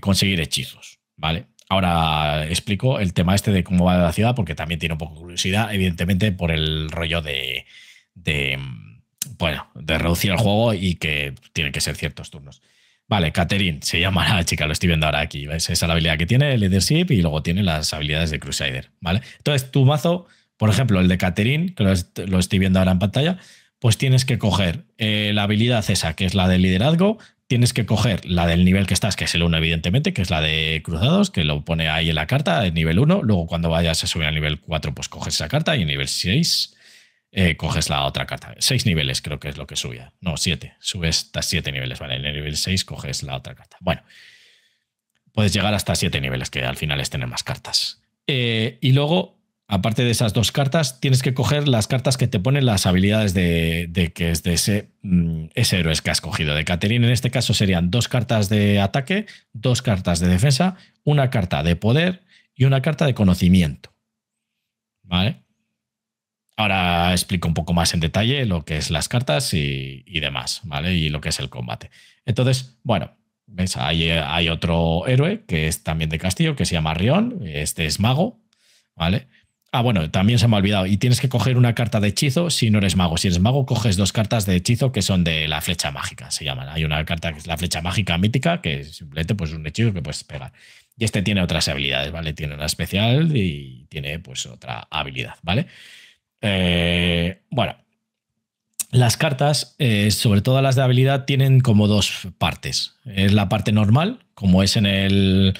conseguir hechizos. ¿Vale? Ahora explico el tema este de cómo va la ciudad, porque también tiene un poco de curiosidad, evidentemente, por el rollo de, bueno, de reducir el juego y que tienen que ser ciertos turnos. Vale, Catherine, se llama la chica, lo estoy viendo ahora aquí. Esa es la habilidad que tiene, el leadership, y luego tiene las habilidades de Crusader, ¿vale? Entonces, tu mazo, por ejemplo, el de Catherine, que lo, estoy viendo ahora en pantalla, pues tienes que coger eh, la habilidad esa, que es la de liderazgo, tienes que coger la del nivel que estás, que es el 1 evidentemente, que es la de cruzados, que lo pone ahí en la carta, el nivel 1, luego cuando vayas a subir al nivel 4, pues coges esa carta y en nivel 6 eh, coges la otra carta. Seis niveles creo que es lo que subía, no, 7, subes hasta 7 niveles, vale, en el nivel 6 coges la otra carta. Bueno, puedes llegar hasta 7 niveles, que al final es tener más cartas. Eh, y luego aparte de esas dos cartas, tienes que coger las cartas que te ponen las habilidades de, que es de ese, mm, ese, héroe que has cogido. De Caterine, en este caso, serían dos cartas de ataque, dos cartas de defensa, una carta de poder y una carta de conocimiento. ¿Vale? Ahora explico un poco más en detalle lo que es las cartas y, demás, ¿vale? Y lo que es el combate. Entonces, bueno, Hay, hay otro héroe que es también de Castillo, que se llama Rion, este es mago, ¿vale? Ah, bueno, también se me ha olvidado. Y tienes que coger una carta de hechizo si no eres mago. Si eres mago, coges dos cartas de hechizo que son de la flecha mágica, se llaman. Hay una carta que es la flecha mágica mítica, que simplemente pues, un hechizo que puedes pegar. Y este tiene otras habilidades, ¿vale? Tiene una especial y tiene pues otra habilidad, ¿vale? Eh, bueno, las cartas, eh, sobre todo las de habilidad, tienen como dos partes. Es la parte normal, como es en el...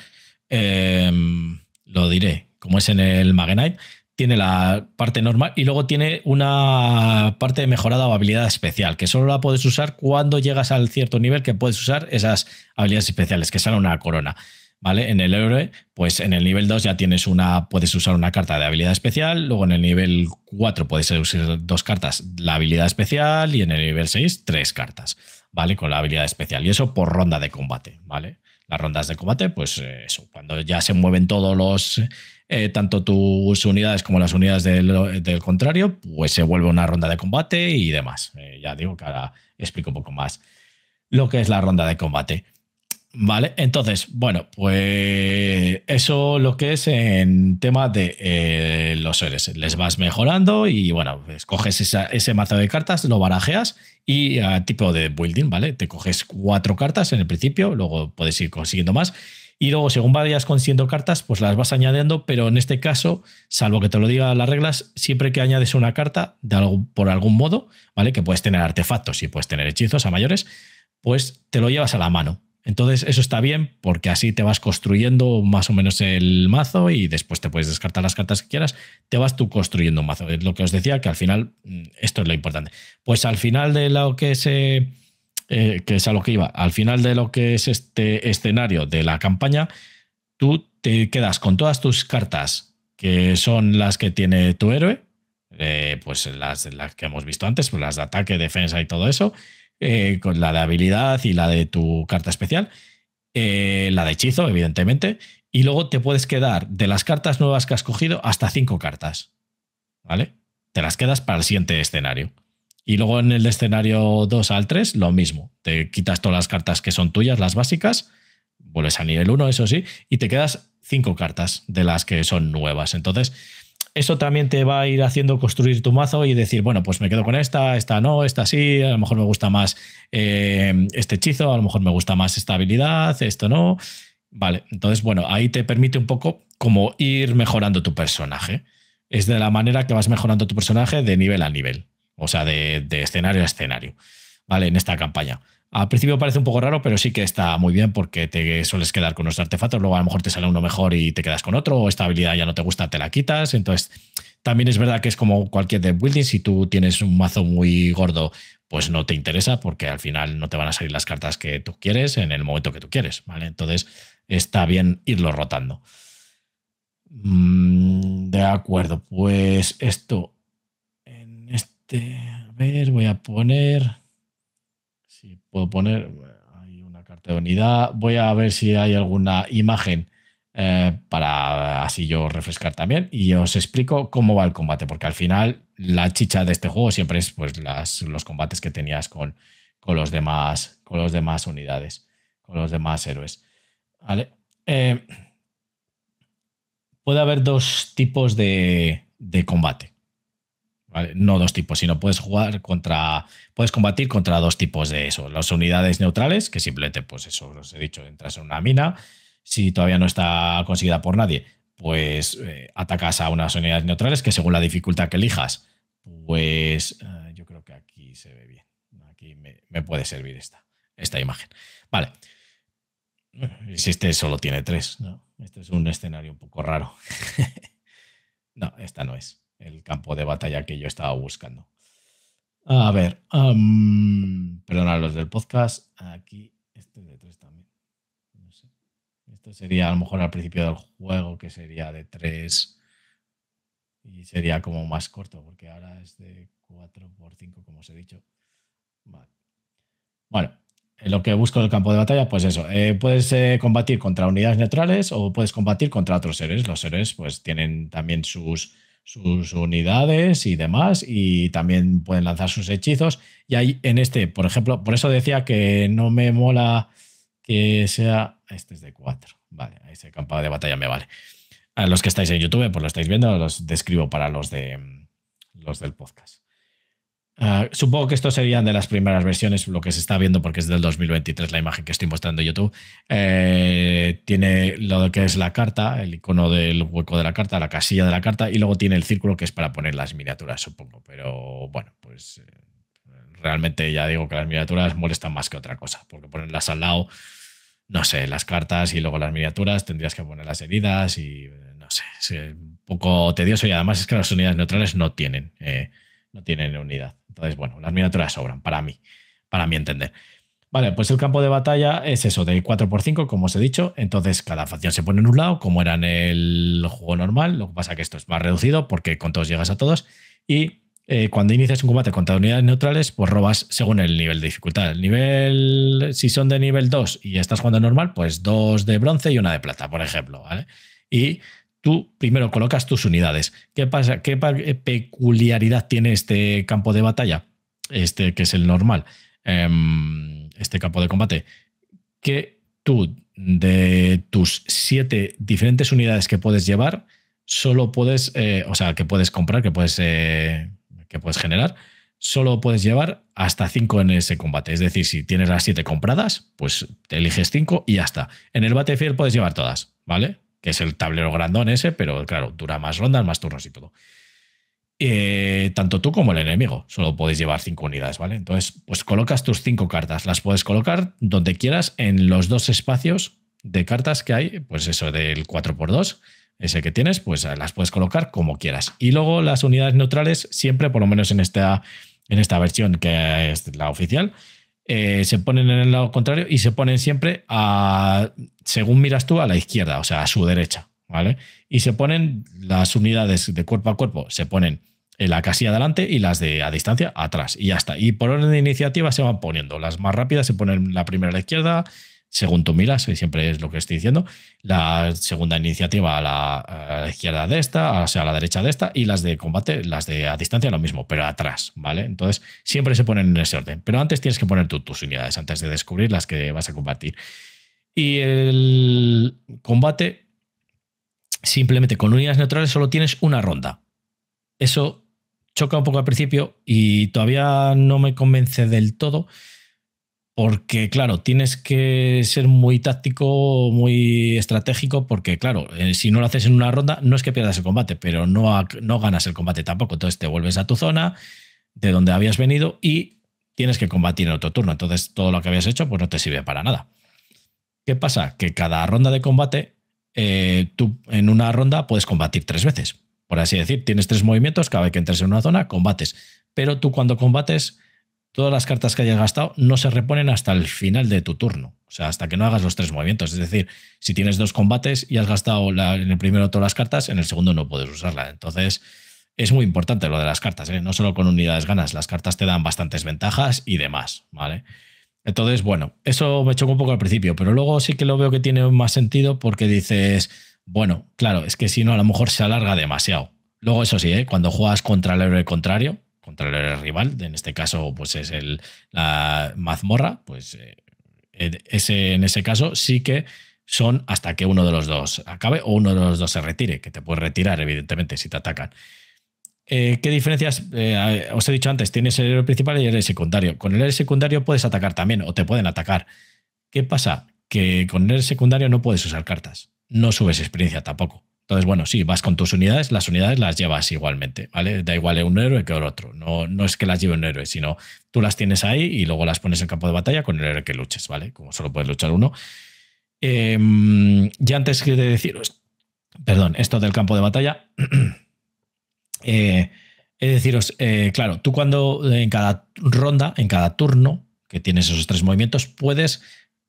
Em, lo diré, como es en el Magenite, tiene la parte normal y luego tiene una parte mejorada o habilidad especial, que solo la puedes usar cuando llegas al cierto nivel que puedes usar esas habilidades especiales, que sale una corona. ¿Vale? En el héroe, pues en el nivel 2 ya tienes una, puedes usar una carta de habilidad especial, luego en el nivel 4 puedes usar dos cartas, la habilidad especial, y en el nivel 6 tres cartas, ¿vale? Con la habilidad especial. Y eso por ronda de combate, ¿vale? Las rondas de combate, pues eh, eso, cuando ya se mueven todos los eh, tanto tus unidades como las unidades del, contrario, pues se vuelve una ronda de combate y demás. Eh, ya digo que ahora explico un poco más lo que es la ronda de combate. Vale, entonces, bueno, pues eso lo que es en tema de eh, los seres. Les vas mejorando y bueno, escoges pues ese mazo de cartas, lo barajeas y tipo de building, ¿vale? Te coges cuatro cartas en el principio, luego puedes ir consiguiendo más y luego, según vayas consiguiendo cartas, pues las vas añadiendo, pero en este caso, salvo que te lo diga las reglas, siempre que añades una carta por algún modo, ¿vale? Que puedes tener artefactos y puedes tener hechizos a mayores, pues te lo llevas a la mano. Entonces, eso está bien porque así te vas construyendo más o menos el mazo y después te puedes descartar las cartas que quieras. Te vas tú construyendo un mazo. Es lo que os decía que al final, mm, esto es lo importante. Pues al final de lo que se eh, que es a lo que iba, al final de lo que es este escenario de la campaña, tú te quedas con todas tus cartas, que son las que tiene tu héroe, eh, pues las, las, que hemos visto antes, pues las de ataque, defensa y todo eso, eh, con la de habilidad y la de tu carta especial, la de hechizo, evidentemente, y luego te puedes quedar de las cartas nuevas que has cogido hasta cinco cartas, ¿vale? Te las quedas para el siguiente escenario. Y luego en el escenario 2 al 3, lo mismo. Te quitas todas las cartas que son tuyas, las básicas, vuelves a nivel 1, eso sí, y te quedas 5 cartas de las que son nuevas. Entonces, eso también te va a ir haciendo construir tu mazo y decir, bueno, pues me quedo con esta, esta no, esta sí, a lo mejor me gusta más eh, este hechizo, a lo mejor me gusta más esta habilidad, esto no. Vale, entonces, bueno, ahí te permite un poco como ir mejorando tu personaje. Es de la manera que vas mejorando tu personaje de nivel a nivel o sea, de, escenario a escenario, ¿vale? En esta campaña. Al principio parece un poco raro, pero sí que está muy bien porque te sueles quedar con unos artefactos, luego a lo mejor te sale uno mejor y te quedas con otro, o esta habilidad ya no te gusta, te la quitas. Entonces, también es verdad que es como cualquier deck building, si tú tienes un mazo muy gordo, pues no te interesa porque al final no te van a salir las cartas que tú quieres en el momento que tú quieres, ¿vale? Entonces, está bien irlo rotando. Mm, de acuerdo, pues esto este, a ver, voy a poner. Si puedo poner. Hay una carta de unidad. Voy a ver si hay alguna imagen eh, para así yo refrescar también. Y os explico cómo va el combate, porque al final la chicha de este juego siempre es pues, los combates que tenías con, con, los demás, con los demás unidades, con los demás héroes. ¿Vale? Eh, puede haber dos tipos de combate. No dos tipos, sino puedes jugar contra. Puedes combatir contra dos tipos de eso. Las unidades neutrales, que simplemente, pues eso os he dicho, entras en una mina. Si todavía no está conseguida por nadie, pues eh, atacas a unas unidades neutrales que según la dificultad que elijas, pues eh, yo creo que aquí se ve bien. Aquí me, puede servir esta, esta imagen. Vale. Eh, si este solo tiene tres, ¿no? Este es un escenario un poco raro. no, esta no es el campo de batalla que yo estaba buscando. A ver, um, perdona los del podcast, aquí este de 3 también. No sé. Esto sería a lo mejor al principio del juego, que sería de 3 y sería como más corto, porque ahora es de 4 por 5, como os he dicho. Vale. Bueno, lo que busco en el campo de batalla, pues eso, eh, puedes eh, combatir contra unidades neutrales o puedes combatir contra otros seres. Los seres pues tienen también sus sus unidades y demás, y también pueden lanzar sus hechizos. Y ahí en este, por ejemplo, por eso decía que no me mola que sea. Este es de cuatro Vale, ese campo de batalla me vale. A los que estáis en YouTube, pues lo estáis viendo, los describo para los de los del podcast. Ah, supongo que esto serían de las primeras versiones, lo que se está viendo porque es del 2023 la imagen que estoy mostrando YouTube. Eh, tiene lo que es la carta, el icono del hueco de la carta, la casilla de la carta y luego tiene el círculo que es para poner las miniaturas, supongo. Pero bueno, pues eh, realmente ya digo que las miniaturas molestan más que otra cosa, porque ponerlas al lado, no sé, las cartas y luego las miniaturas tendrías que poner las heridas y no sé, es un poco tedioso y además es que las unidades neutrales no tienen, eh, no tienen unidad. Entonces, bueno, las miniaturas sobran para mí, para mi entender. Vale, pues el campo de batalla es eso, de 4x5, como os he dicho. Entonces, cada facción se pone en un lado, como era en el juego normal. Lo que pasa es que esto es más reducido porque con todos llegas a todos. Y eh, cuando inicias un combate contra unidades neutrales, pues robas según el nivel de dificultad. El nivel, si son de nivel 2 y estás jugando normal, pues dos de bronce y una de plata, por ejemplo. ¿vale? Y tú primero colocas tus unidades. ¿Qué pasa? ¿Qué eh, peculiaridad tiene este campo de batalla? Este que es el normal, em, este campo de combate. Que tú, de tus siete diferentes unidades que puedes llevar, solo puedes, eh, o sea, que puedes comprar, que puedes, eh, que puedes generar, solo puedes llevar hasta cinco en ese combate. Es decir, si tienes las siete compradas, pues te eliges cinco y ya está. En el Battlefield puedes llevar todas, ¿vale? que es el tablero grandón ese, pero claro, dura más rondas, más turnos y todo. Eh, tanto tú como el enemigo solo podéis llevar cinco unidades, ¿vale? Entonces, pues colocas tus cinco cartas, las puedes colocar donde quieras en los dos espacios de cartas que hay, pues eso del 4x2, ese que tienes, pues las puedes colocar como quieras. Y luego las unidades neutrales, siempre, por lo menos en esta, en esta versión que es la oficial, eh, se ponen en el lado contrario y se ponen siempre a, según miras tú, a la izquierda, o sea, a su derecha, ¿vale? Y se ponen las unidades de cuerpo a cuerpo, se ponen en la casilla adelante y las de a distancia atrás, y ya está. Y por orden de iniciativa se van poniendo. Las más rápidas se ponen la primera a la izquierda, según Tomilas, siempre es lo que estoy diciendo, la segunda iniciativa a la, izquierda de esta, o sea, a la derecha de esta, y las de combate, las de a distancia, lo mismo, pero atrás, ¿vale? Entonces, siempre se ponen en ese orden, pero antes tienes que poner tú tus unidades, antes de descubrir las que vas a combatir. Y el combate, simplemente con unidades neutrales solo tienes una ronda. Eso choca un poco al principio y todavía no me convence del todo porque claro, tienes que ser muy táctico, muy estratégico, porque claro, eh, si no lo haces en una ronda, no es que pierdas el combate, pero no, no ganas el combate tampoco. Entonces te vuelves a tu zona de donde habías venido y tienes que combatir en otro turno. Entonces todo lo que habías hecho pues no te sirve para nada. ¿Qué pasa? Que cada ronda de combate, eh, tú en una ronda puedes combatir tres veces. Por así decir, tienes tres movimientos, cada vez que entres en una zona, combates. Pero tú cuando combates todas las cartas que hayas gastado no se reponen hasta el final de tu turno. O sea, hasta que no hagas los tres movimientos. Es decir, si tienes dos combates y has gastado en el primero todas las cartas, en el segundo no puedes usarla. Entonces, es muy importante lo de las cartas. ¿eh? No solo con unidades ganas, las cartas te dan bastantes ventajas y demás. ¿Vale? Entonces, bueno, eso me chocó un poco al principio, pero luego sí que lo veo que tiene más sentido porque dices, bueno, claro, es que si no, a lo mejor se alarga demasiado. Luego, eso sí, ¿eh? cuando juegas contra el héroe contrario, contra el rival, en este caso pues es el, la mazmorra, pues eh, en ese caso sí que son hasta que uno de los dos acabe o uno de los dos se retire, que te puedes retirar evidentemente si te atacan. Eh, ¿Qué diferencias? Eh, os he dicho antes, tienes el héroe principal y el secundario. Con el héroe secundario puedes atacar también o te pueden atacar. ¿Qué pasa? Que con el secundario no puedes usar cartas. No subes experiencia tampoco. Entonces, bueno, si vas con tus unidades, las unidades las llevas igualmente, ¿vale? Da igual un héroe que el otro. No, no es que las lleve un héroe, sino tú las tienes ahí y luego las pones en campo de batalla con el héroe que luches, ¿vale? Como solo puedes luchar uno. Em, ya antes de deciros, perdón, esto del campo de batalla, eh, he de deciros, eh, claro, tú cuando en cada ronda, en cada turno que tienes esos tres movimientos, puedes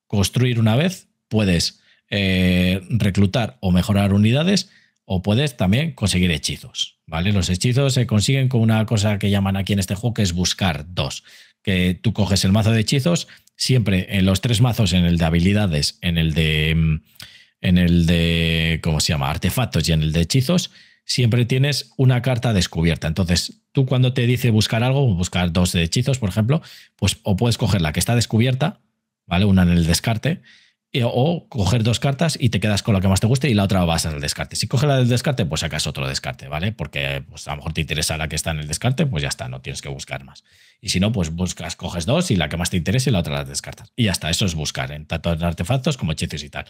construir una vez, puedes eh, reclutar o mejorar unidades o puedes también conseguir hechizos, ¿vale? Los hechizos se consiguen con una cosa que llaman aquí en este juego que es buscar dos, que tú coges el mazo de hechizos siempre en los tres mazos, en el de habilidades, en el de mm, en el de ¿cómo se llama? artefactos y en el de hechizos, siempre tienes una carta descubierta. Entonces, tú cuando te dice buscar algo, buscar dos de hechizos, por ejemplo, pues o puedes coger la que está descubierta, ¿vale? Una en el descarte o coger dos cartas y te quedas con la que más te guste y la otra vas al descarte. Si coges la del descarte, pues sacas otro descarte, ¿vale? Porque pues, a lo mejor te interesa la que está en el descarte, pues ya está, no tienes que buscar más. Y si no, pues buscas, coges dos y la que más te interese y la otra la descartas. Y ya está, eso es buscar, en ¿eh? tanto en artefactos como hechizos y tal.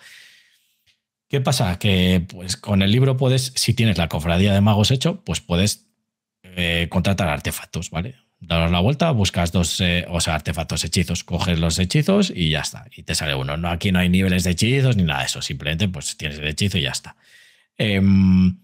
¿Qué pasa? Que pues con el libro puedes, si tienes la cofradía de magos hecho, pues puedes eh, contratar artefactos, ¿vale? daros la vuelta, buscas dos eh, artefactos hechizos, coges los hechizos y ya está. Y te sale uno. No, aquí no hay niveles de hechizos ni nada de eso. Simplemente pues tienes el hechizo y ya está. Em,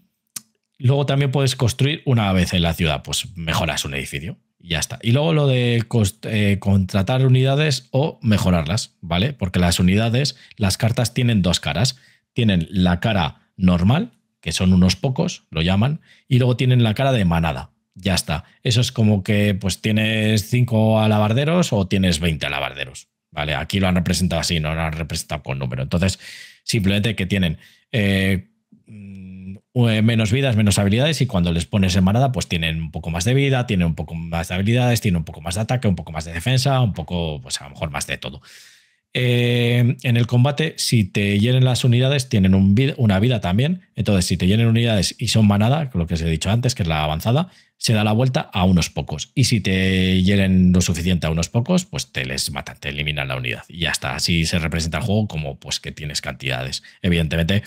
luego también puedes construir una vez en la ciudad, pues mejoras un edificio. Y ya está. Y luego lo de eh, contratar unidades o mejorarlas, ¿vale? Porque las unidades, las cartas tienen dos caras. Tienen la cara normal, que son unos pocos, lo llaman, y luego tienen la cara de manada, ya está. Eso es como que pues tienes 5 alabarderos o tienes 20 alabarderos. ¿Vale? Aquí lo han representado así, no lo han representado con número. Entonces, simplemente que tienen eh, mm, eh, menos vidas, menos habilidades y cuando les pones en manada, pues tienen un poco más de vida, tienen un poco más de habilidades, tienen un poco más de ataque, un poco más de defensa, un poco, pues a lo mejor más de todo. Eh, en el combate, si te llenen las unidades, tienen una vida también. Entonces, si te llenen unidades y son manada, lo que os he dicho antes, que es la avanzada, se da la vuelta a unos pocos. Y si te llenen lo suficiente a unos pocos, pues te les matan, te eliminan la unidad. Y ya está. Así se representa el juego como pues que tienes cantidades. Evidentemente,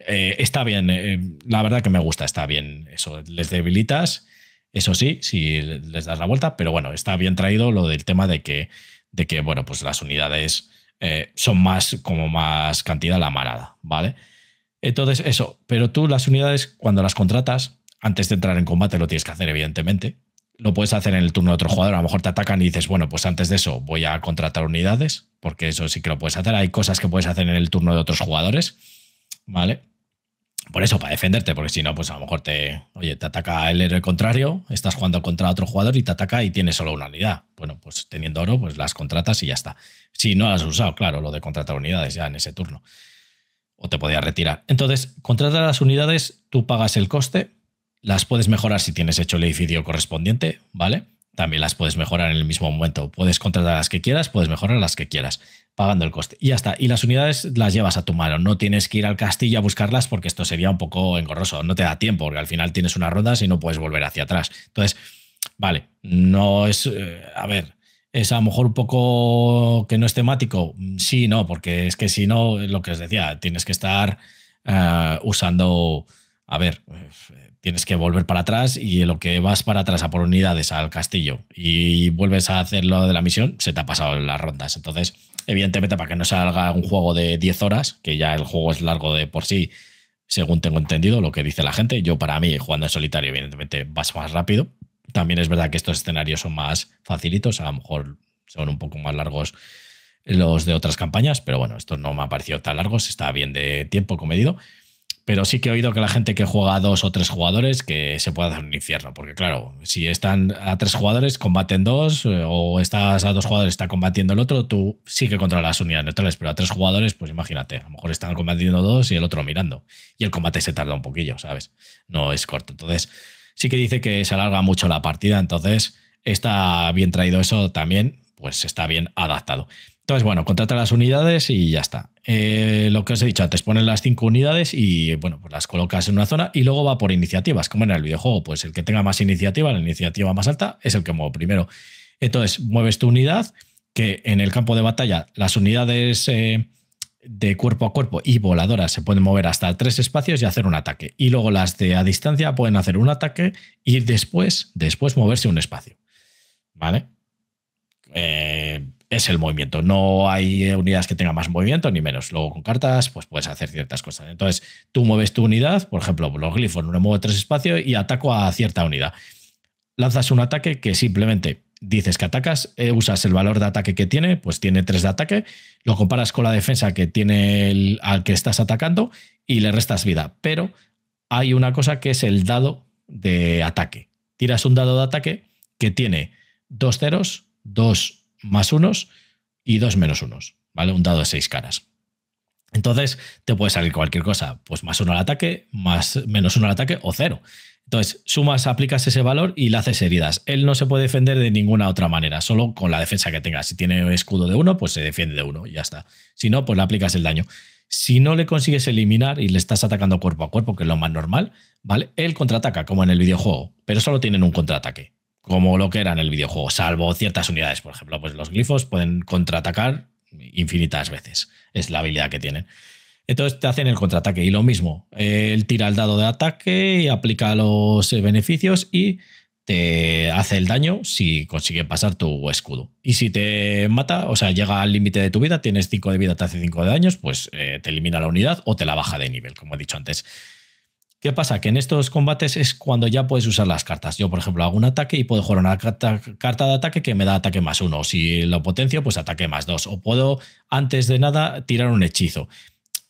eh, está bien. Eh, la verdad que me gusta, está bien. Eso, les debilitas. Eso sí, si les das la vuelta, pero bueno, está bien traído lo del tema de que, de que bueno, pues las unidades eh, son más como más cantidad la manada, ¿vale? Entonces, eso, pero tú las unidades, cuando las contratas, antes de entrar en combate lo tienes que hacer, evidentemente. Lo puedes hacer en el turno de otro jugador, a lo mejor te atacan y dices, bueno, pues antes de eso voy a contratar unidades, porque eso sí que lo puedes hacer. Hay cosas que puedes hacer en el turno de otros jugadores, ¿vale? Por eso, para defenderte, porque si no, pues a lo mejor te, oye, te ataca el héroe contrario, estás jugando contra otro jugador y te ataca y tienes solo una unidad. Bueno, pues teniendo oro, pues las contratas y ya está. Si no las has usado, claro, lo de contratar unidades ya en ese turno. O te podías retirar. Entonces, contratar las unidades, tú pagas el coste, las puedes mejorar si tienes hecho el edificio correspondiente, ¿vale? también las puedes mejorar en el mismo momento. Puedes contratar las que quieras, puedes mejorar las que quieras, pagando el coste. Y ya está. Y las unidades las llevas a tu mano. No tienes que ir al castillo a buscarlas porque esto sería un poco engorroso. No te da tiempo porque al final tienes unas rondas y no puedes volver hacia atrás. Entonces, vale, no es... Eh, a ver. Es a lo mejor un poco que no es temático. Sí, no, porque es que si no, lo que os decía, tienes que estar eh, usando, a ver, tienes que volver para atrás y lo que vas para atrás a por unidades al castillo y vuelves a hacer lo de la misión, se te ha pasado las rondas. Entonces, evidentemente, para que no salga un juego de 10 horas, que ya el juego es largo de por sí, según tengo entendido lo que dice la gente, yo para mí, jugando en solitario, evidentemente vas más rápido. También es verdad que estos escenarios son más facilitos, a lo mejor son un poco más largos los de otras campañas, pero bueno, esto no me ha parecido tan largos, está bien de tiempo comedido pero sí que he oído que la gente que juega a dos o tres jugadores que se puede hacer un infierno, porque claro, si están a tres jugadores, combaten dos, eh, o estás a dos jugadores, está combatiendo el otro, tú sí que contra las unidades neutrales, pero a tres jugadores, pues imagínate, a lo mejor están combatiendo dos y el otro mirando, y el combate se tarda un poquillo, ¿sabes? No es corto. Entonces, sí que dice que se alarga mucho la partida, entonces está bien traído eso también, pues está bien adaptado. Entonces, bueno, contrata las unidades y ya está. Eh, lo que os he dicho antes, ponen las cinco unidades y bueno, pues las colocas en una zona y luego va por iniciativas. Como en el videojuego, pues el que tenga más iniciativa, la iniciativa más alta, es el que mueve primero. Entonces, mueves tu unidad, que en el campo de batalla las unidades eh, de cuerpo a cuerpo y voladoras se pueden mover hasta tres espacios y hacer un ataque. Y luego las de a distancia pueden hacer un ataque y después, después moverse un espacio. ¿Vale? Eh, es el movimiento. No hay unidades que tengan más movimiento ni menos. Luego con cartas, pues puedes hacer ciertas cosas. Entonces, tú mueves tu unidad, por ejemplo, los glifos, uno mueve tres espacios y ataco a cierta unidad. Lanzas un ataque que simplemente dices que atacas, eh, usas el valor de ataque que tiene, pues tiene tres de ataque, lo comparas con la defensa que tiene al que estás atacando y le restas vida. Pero hay una cosa que es el dado de ataque. Tiras un dado de ataque que tiene dos ceros, dos más unos y dos menos unos, ¿vale? Un dado de seis caras. Entonces, te puede salir cualquier cosa, pues más uno al ataque, más menos uno al ataque o cero. Entonces, sumas, aplicas ese valor y le haces heridas. Él no se puede defender de ninguna otra manera, solo con la defensa que tenga. Si tiene escudo de uno, pues se defiende de uno y ya está. Si no, pues le aplicas el daño. Si no le consigues eliminar y le estás atacando cuerpo a cuerpo, que es lo más normal, ¿vale? Él contraataca, como en el videojuego, pero solo tienen un contraataque como lo que era en el videojuego, salvo ciertas unidades. Por ejemplo, pues los glifos pueden contraatacar infinitas veces. Es la habilidad que tienen. Entonces te hacen el contraataque y lo mismo. Eh, él tira el dado de ataque y aplica los eh, beneficios y te hace el daño si consigue pasar tu escudo. Y si te mata, o sea, llega al límite de tu vida, tienes 5 de vida, te hace 5 de daños, pues eh, te elimina la unidad o te la baja de nivel, como he dicho antes. ¿Qué pasa? Que en estos combates es cuando ya puedes usar las cartas. Yo, por ejemplo, hago un ataque y puedo jugar una carta, de ataque que me da ataque más uno. Si lo potencio, pues ataque más dos. O puedo, antes de nada, tirar un hechizo.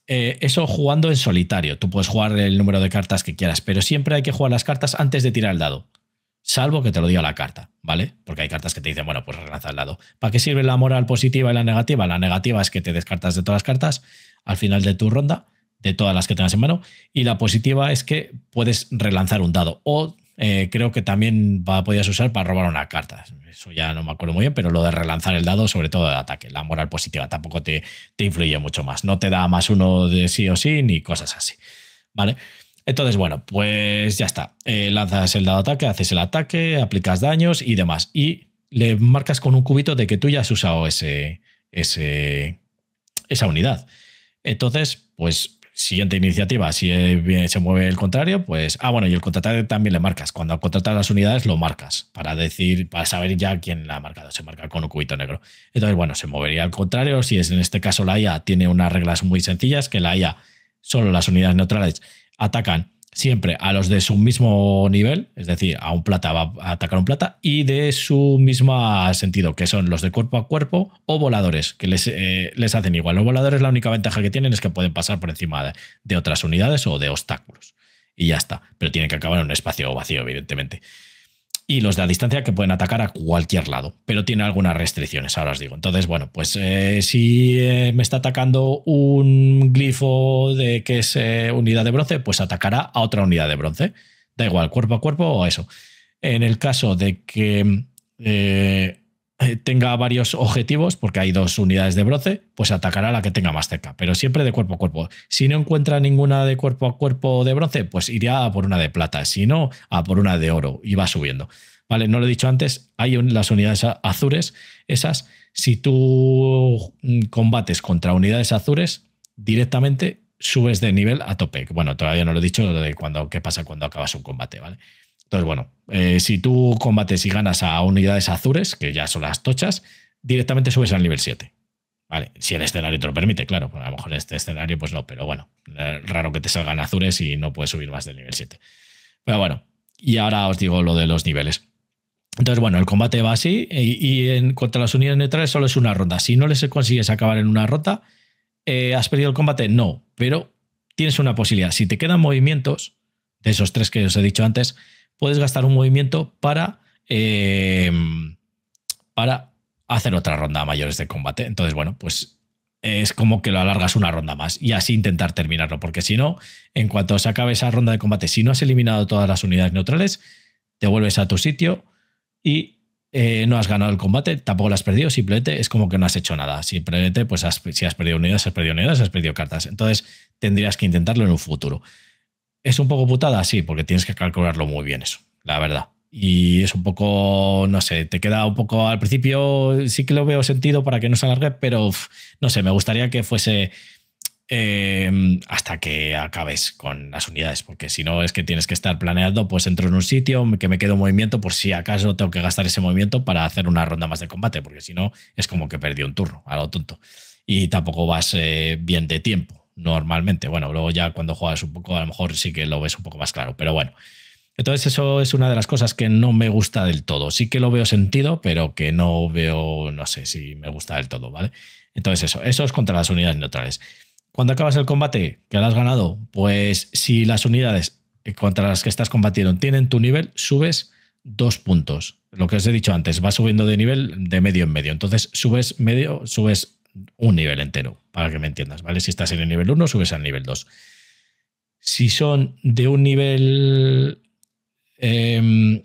Eh, eso jugando en solitario. Tú puedes jugar el número de cartas que quieras, pero siempre hay que jugar las cartas antes de tirar el dado. Salvo que te lo diga la carta, ¿vale? Porque hay cartas que te dicen, bueno, pues relanza el dado. ¿Para qué sirve la moral positiva y la negativa? La negativa es que te descartas de todas las cartas al final de tu ronda de todas las que tengas en mano. Y la positiva es que puedes relanzar un dado o eh, creo que también podías usar para robar una carta. Eso ya no me acuerdo muy bien, pero lo de relanzar el dado, sobre todo de ataque, la moral positiva, tampoco te, influye mucho más. No te da más uno de sí o sí ni cosas así. ¿Vale? Entonces, bueno, pues ya está. Eh, lanzas el dado ataque, haces el ataque, aplicas daños y demás. Y le marcas con un cubito de que tú ya has usado ese, ese, esa unidad. Entonces, pues Siguiente iniciativa, si eh, se mueve el contrario, pues. Ah, bueno, y el contratante también le marcas. Cuando contratas las unidades, lo marcas para decir, para saber ya quién la ha marcado. Se marca con un cubito negro. Entonces, bueno, se movería al contrario. Si es en este caso la IA, tiene unas reglas muy sencillas que la IA, solo las unidades neutrales atacan siempre a los de su mismo nivel, es decir, a un plata va a atacar un plata, y de su mismo sentido, que son los de cuerpo a cuerpo o voladores, que eh, les, hacen igual. Los voladores la única ventaja que tienen es que pueden pasar por encima de, de otras unidades o de obstáculos. Y ya está, pero tienen que acabar en un espacio vacío, evidentemente y los de a distancia que pueden atacar a cualquier lado, pero tiene algunas restricciones, ahora os digo. Entonces, bueno, pues eh, si eh, me está atacando un glifo de que es eh, unidad de bronce, pues atacará a otra unidad de bronce. Da igual, cuerpo a cuerpo o eso. En el caso de que eh, tenga varios objetivos, porque hay dos unidades de bronce, pues atacará a la que tenga más cerca, pero siempre de cuerpo a cuerpo. Si no encuentra ninguna de cuerpo a cuerpo de bronce, pues iría a por una de plata, si no, a por una de oro y va subiendo. Vale, no lo he dicho antes, hay las unidades azules, esas, si tú mm, combates contra unidades azules, directamente subes de nivel a tope. Bueno, todavía no lo he dicho lo de cuando, qué pasa cuando acabas un combate, ¿vale? Entonces, bueno, eh, si tú combates y ganas a unidades azules, que ya son las tochas, directamente subes al nivel 7. Vale, si el escenario te lo permite, claro. Pues a lo mejor este escenario, pues no, pero bueno, eh, raro que te salgan azules y no puedes subir más del nivel 7. Pero bueno, y ahora os digo lo de los niveles. Entonces, bueno, el combate va así y, contra las unidades neutrales solo es una ronda. Si no les consigues acabar en una ronda, eh, ¿has perdido el combate? No, pero tienes una posibilidad. Si te quedan movimientos de esos tres que os he dicho antes, puedes gastar un movimiento para, em, para hacer otra ronda mayor mayores de combate. Entonces, bueno, pues es como que lo alargas una ronda más y así intentar terminarlo, porque si no, en cuanto se acabe esa ronda de combate, si no has eliminado todas las unidades neutrales, te vuelves a tu sitio y eh, no has ganado el combate, tampoco lo has perdido, simplemente es como que no has hecho nada. Simplemente, pues si has perdido unidades, has perdido unidades, has perdido cartas. Entonces, tendrías que intentarlo en un futuro. ¿Es un poco putada? Sí, porque tienes que calcularlo muy bien eso, la verdad. Y es un poco, no sé, te queda un poco al principio, sí que lo veo sentido para que no se alargue, pero no sé, me gustaría que fuese em, hasta que acabes con las unidades, porque si no es que tienes que estar planeando, pues entro en un sitio, que me quedo un movimiento por si acaso tengo que gastar ese movimiento para hacer una ronda más de combate, porque si no es como que perdí un turno, a lo tonto. Y tampoco vas eh, bien de tiempo normalmente. Bueno, luego ya cuando juegas un poco, a lo mejor sí que lo ves un poco más claro, pero bueno. Entonces eso es una de las cosas que no me gusta del todo. Sí que lo veo sentido, pero que no veo, no sé si me gusta del todo, ¿vale? Entonces eso, eso es contra las unidades neutrales. Cuando acabas el combate que lo has ganado, pues si las unidades contra las que estás combatiendo tienen tu nivel, subes dos puntos. Lo que os he dicho antes, va subiendo de nivel de medio en medio. Entonces subes medio, subes un nivel entero, para que me entiendas, ¿vale? Si estás en el nivel 1, subes al nivel 2. Si son de un nivel em,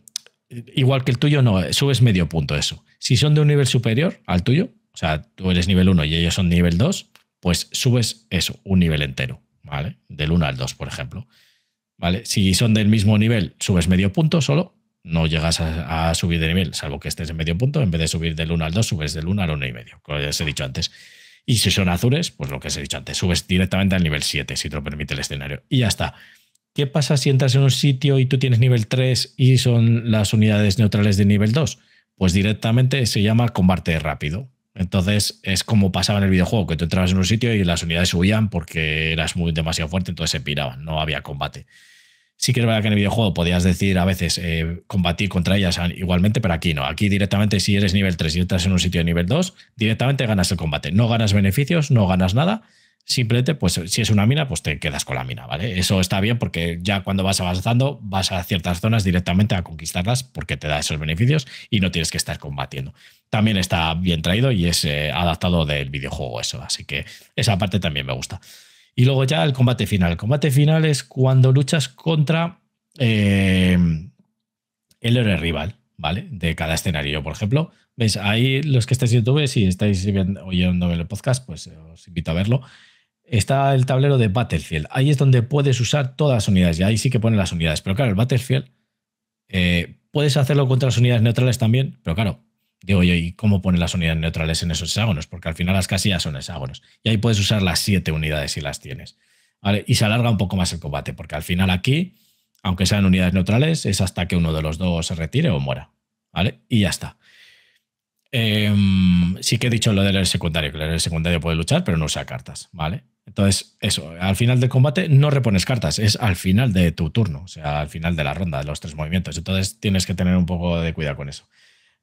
igual que el tuyo, no, subes medio punto eso. Si son de un nivel superior al tuyo, o sea, tú eres nivel 1 y ellos son nivel 2, pues subes eso, un nivel entero, ¿vale? Del 1 al 2, por ejemplo. ¿Vale? Si son del mismo nivel, subes medio punto solo no llegas a, subir de nivel, salvo que estés en medio punto, en vez de subir del 1 al 2, subes del 1 al 1 y medio, como ya os he dicho antes. Y si son azules, pues lo que os he dicho antes, subes directamente al nivel 7, si te lo permite el escenario. Y ya está. ¿Qué pasa si entras en un sitio y tú tienes nivel 3 y son las unidades neutrales de nivel 2? Pues directamente se llama combate rápido. Entonces es como pasaba en el videojuego, que tú entrabas en un sitio y las unidades subían porque eras muy demasiado fuerte, entonces se piraban, no había combate si que es que en el videojuego podías decir a veces eh, combatir contra ellas igualmente, pero aquí no. Aquí directamente, si eres nivel 3 y entras en un sitio de nivel 2, directamente ganas el combate. No ganas beneficios, no ganas nada. Simplemente, pues si es una mina, pues te quedas con la mina, ¿vale? Eso está bien porque ya cuando vas avanzando, vas a ciertas zonas directamente a conquistarlas porque te da esos beneficios y no tienes que estar combatiendo. También está bien traído y es eh, adaptado del videojuego eso, así que esa parte también me gusta. Y luego ya el combate final. El combate final es cuando luchas contra eh, el héroe rival, ¿vale? De cada escenario. Por ejemplo, veis, ahí los que estáis en YouTube, si estáis viendo, oyendo el podcast, pues eh, os invito a verlo. Está el tablero de Battlefield. Ahí es donde puedes usar todas las unidades. Y ahí sí que ponen las unidades. Pero claro, el Battlefield eh, puedes hacerlo contra las unidades neutrales también. Pero claro, Digo ¿y cómo pone las unidades neutrales en esos hexágonos? Porque al final las casillas son hexágonos. Y ahí puedes usar las siete unidades si las tienes. Y se alarga un poco más el combate, porque al final aquí, aunque sean unidades neutrales, es hasta que uno de los dos se retire o muera. Y ya está. Em, sí que he dicho lo del secundario, que el secundario puede luchar, pero no usa cartas, ¿vale? Entonces, eso, al final del combate no repones cartas, es al final de tu turno, o sea, al final de la ronda, de los tres movimientos. Entonces tienes que tener un poco de cuidado con eso.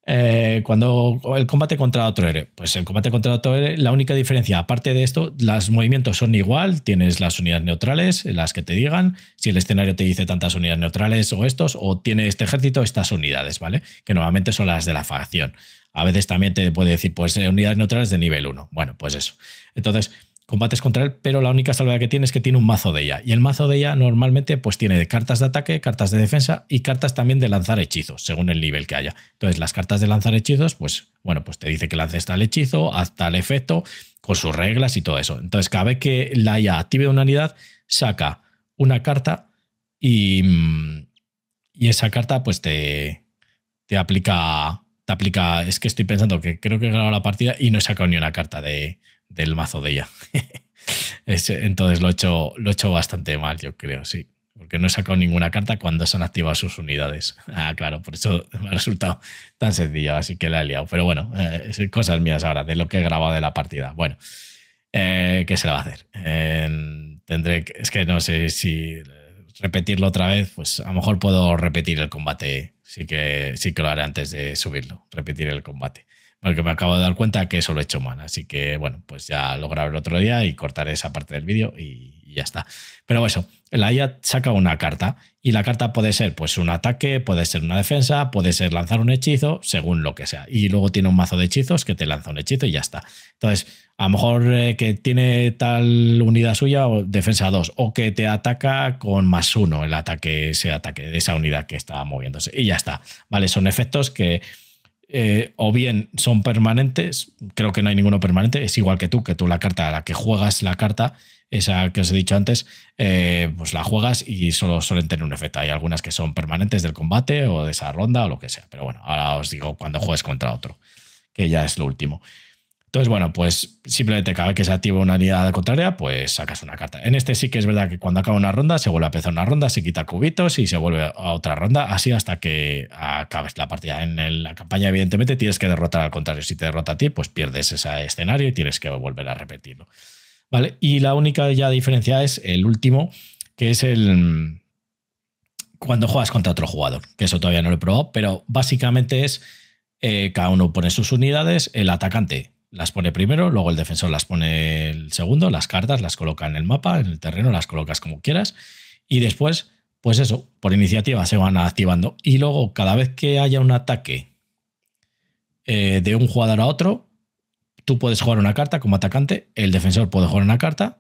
Eh, cuando el combate contra otro héroe, pues el combate contra otro héroe, la única diferencia, aparte de esto, los movimientos son igual, tienes las unidades neutrales, las que te digan, si el escenario te dice tantas unidades neutrales o estos, o tiene este ejército, estas unidades, ¿vale? Que normalmente son las de la facción. A veces también te puede decir, pues eh, unidades neutrales de nivel 1. Bueno, pues eso. Entonces, combates contra él, pero la única salvedad que tiene es que tiene un mazo de ella. Y el mazo de ella normalmente pues tiene cartas de ataque, cartas de defensa y cartas también de lanzar hechizos, según el nivel que haya. Entonces las cartas de lanzar hechizos, pues bueno, pues te dice que lances tal hechizo, haz tal efecto, con sus reglas y todo eso. Entonces cada vez que la IA active una unidad, saca una carta y, mm, y esa carta pues te, te aplica... Te aplica, es que estoy pensando que creo que he ganado la partida y no he sacado ni una carta de, del mazo de ella. Entonces lo he, hecho, lo he hecho bastante mal, yo creo, sí. Porque no he sacado ninguna carta cuando se han activado sus unidades. Ah, claro, por eso me ha resultado tan sencillo, así que la he liado. Pero bueno, eh, son cosas mías ahora, de lo que he grabado de la partida. Bueno, eh, ¿qué se va a hacer? Eh, tendré que, es que no sé si repetirlo otra vez, pues a lo mejor puedo repetir el combate. Sí que, sí que lo haré antes de subirlo, repetir el combate. Porque me acabo de dar cuenta que eso lo he hecho mal. Así que bueno, pues ya lo grabé el otro día y cortaré esa parte del vídeo y, ya está. Pero bueno, la IA saca una carta y la carta puede ser pues un ataque, puede ser una defensa, puede ser lanzar un hechizo, según lo que sea. Y luego tiene un mazo de hechizos que te lanza un hechizo y ya está. Entonces, a lo mejor eh, que tiene tal unidad suya o defensa 2 o que te ataca con más uno el ataque, ese ataque de esa unidad que está moviéndose y ya está. Vale, son efectos que eh, o bien son permanentes, creo que no hay ninguno permanente, es igual que tú, que tú la carta a la que juegas la carta, esa que os he dicho antes, eh, pues la juegas y solo suelen tener un efecto. Hay algunas que son permanentes del combate o de esa ronda o lo que sea, pero bueno, ahora os digo cuando juegues contra otro, que ya es lo último. Entonces, bueno, pues simplemente cada vez que se activa una unidad contraria, pues sacas una carta. En este sí que es verdad que cuando acaba una ronda, se vuelve a empezar una ronda, se quita cubitos y se vuelve a otra ronda, así hasta que acabes la partida. En la campaña, evidentemente, tienes que derrotar al contrario. Si te derrota a ti, pues pierdes ese escenario y tienes que volver a repetirlo. ¿Vale? Y la única ya diferencia es el último, que es el mm, cuando juegas contra otro jugador, que eso todavía no lo he probado, pero básicamente es eh, cada uno pone sus unidades, el atacante las pone primero, luego el defensor las pone el segundo, las cartas las coloca en el mapa, en el terreno, las colocas como quieras y después, pues eso, por iniciativa se van activando y luego cada vez que haya un ataque eh, de un jugador a otro, tú puedes jugar una carta como atacante, el defensor puede jugar una carta,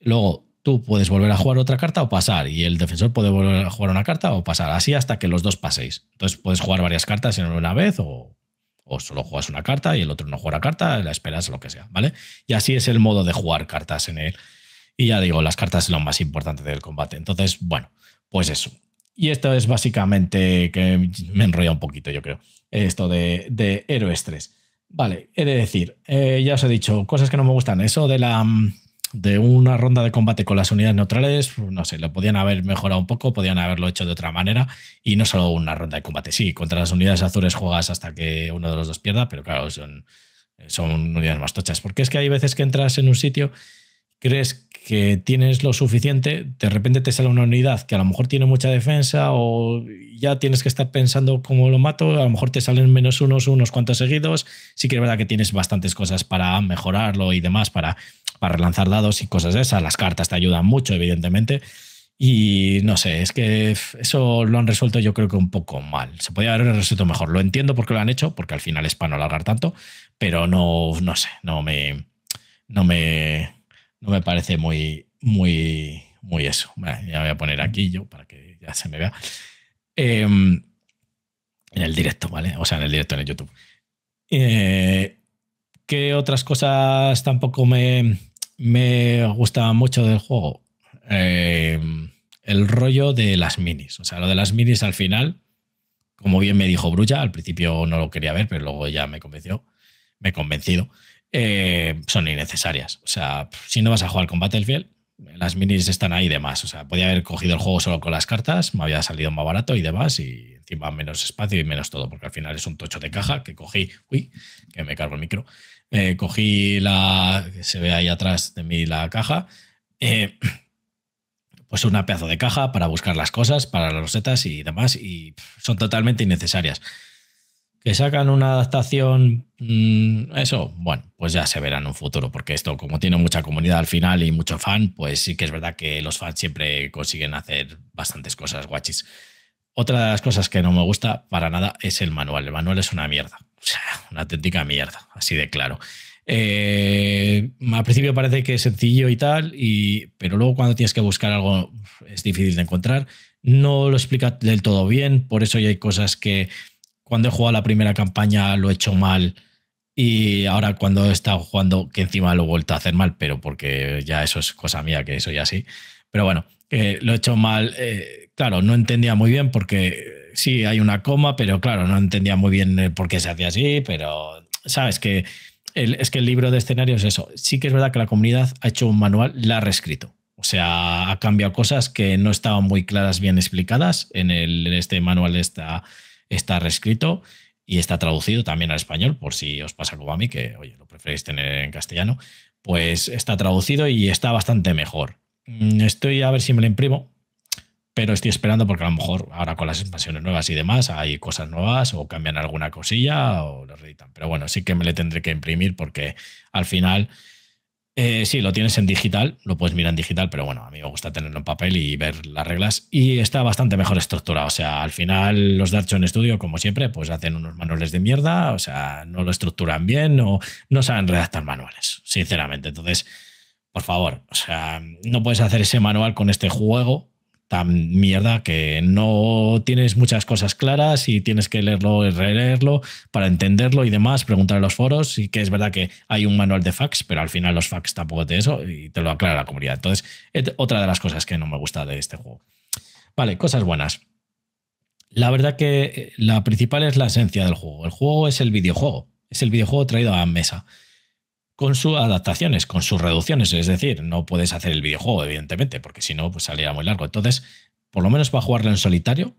luego tú puedes volver a jugar otra carta o pasar, y el defensor puede volver a jugar una carta o pasar, así hasta que los dos paséis. Entonces puedes jugar varias cartas en una vez o, o solo juegas una carta y el otro no juega carta, la esperas lo que sea, ¿vale? Y así es el modo de jugar cartas en él. Y ya digo, las cartas son lo más importante del combate. Entonces, bueno, pues eso. Y esto es básicamente que me enrolla un poquito, yo creo, esto de, de héroes 3. Vale, he de decir, eh, ya os he dicho, cosas que no me gustan. Eso de la, mm, de una ronda de combate con las unidades neutrales, no sé, lo podían haber mejorado un poco, podían haberlo hecho de otra manera y no solo una ronda de combate. Sí, contra las unidades azules juegas hasta que uno de los dos pierda, pero claro, son, son unidades más tochas. Porque es que hay veces que entras en un sitio crees que tienes lo suficiente, de repente te sale una unidad que a lo mejor tiene mucha defensa o ya tienes que estar pensando cómo lo mato, a lo mejor te salen menos unos, unos cuantos seguidos, sí que es verdad que tienes bastantes cosas para mejorarlo y demás, para, para relanzar dados y cosas de esas, las cartas te ayudan mucho, evidentemente, y no sé, es que eso lo han resuelto yo creo que un poco mal, se podría haber resuelto mejor, lo entiendo porque lo han hecho, porque al final es para no alargar tanto, pero no, no sé, no me... No me no me parece muy, muy, muy eso. ya voy a poner aquí yo para que ya se me vea. Em, en el directo, ¿vale? O sea, en el directo en el YouTube. Eh, ¿Qué otras cosas tampoco me, me gustan mucho del juego? Em, el rollo de las minis. O sea, lo de las minis al final, como bien me dijo Brulla, al principio no lo quería ver, pero luego ya me convenció, me he convencido. Eh, son innecesarias. O sea, si no vas a jugar con Battlefield, las minis están ahí y demás. O sea, podía haber cogido el juego solo con las cartas, me había salido más barato y demás, y encima menos espacio y menos todo, porque al final es un tocho de caja que cogí, uy, que me cargo el micro, eh, cogí la, se ve ahí atrás de mí la caja, eh, pues una pedazo de caja para buscar las cosas, para las rosetas y demás, y son totalmente innecesarias que sacan una adaptación, mm, eso, bueno, pues ya se verá en un futuro, porque esto, como tiene mucha comunidad al final y mucho fan, pues sí que es verdad que los fans siempre consiguen hacer bastantes cosas guachis. Otra de las cosas que no me gusta para nada es el manual. El manual es una mierda, una auténtica mierda, así de claro. Eh, al principio parece que es sencillo y tal, y, pero luego cuando tienes que buscar algo es difícil de encontrar. No lo explica del todo bien, por eso ya hay cosas que cuando he jugado la primera campaña lo he hecho mal y ahora cuando he estado jugando, que encima lo he vuelto a hacer mal, pero porque ya eso es cosa mía, que soy así. Pero bueno, lo he hecho mal, eh, claro, no entendía muy bien porque sí, hay una coma, pero claro, no entendía muy bien eh, por qué se hacía así, pero sabes que es que el libro de escenarios es eso. Sí que es verdad que la comunidad ha hecho un manual, la ha reescrito. O sea, ha cambiado cosas que no estaban muy claras, bien explicadas en, el, este manual, esta está reescrito y está traducido también al español, por si os pasa como a mí, que oye, lo preferís tener en castellano, pues está traducido y está bastante mejor. Mm, estoy a ver si me lo imprimo, pero estoy esperando porque a lo mejor ahora con las expansiones nuevas y demás hay cosas nuevas o cambian alguna cosilla o lo reeditan. Pero bueno, sí que me le tendré que imprimir porque al final eh, sí, lo tienes en digital, lo puedes mirar en digital, pero bueno, a mí me gusta tenerlo en papel y ver las reglas. Y está bastante mejor estructurado. O sea, al final los en Studio, como siempre, pues hacen unos manuales de mierda, o sea, no lo estructuran bien o no saben redactar manuales, sinceramente. Entonces, por favor, o sea, no puedes hacer ese manual con este juego tan mierda que no tienes muchas cosas claras y tienes que leerlo y releerlo para entenderlo y demás, preguntar a los foros. Y que es verdad que hay un manual de fax, pero al final los fax tampoco te eso y te lo aclara la comunidad. Entonces, otra de las cosas que no me gusta de este juego. Vale, cosas buenas. La verdad que eh, la principal es la esencia del juego. El juego es el videojuego. Es el videojuego traído a mesa con sus adaptaciones, con sus reducciones. Es decir, no puedes hacer el videojuego, evidentemente, porque si no, pues saliera muy largo. Entonces, por lo menos para jugarlo en solitario,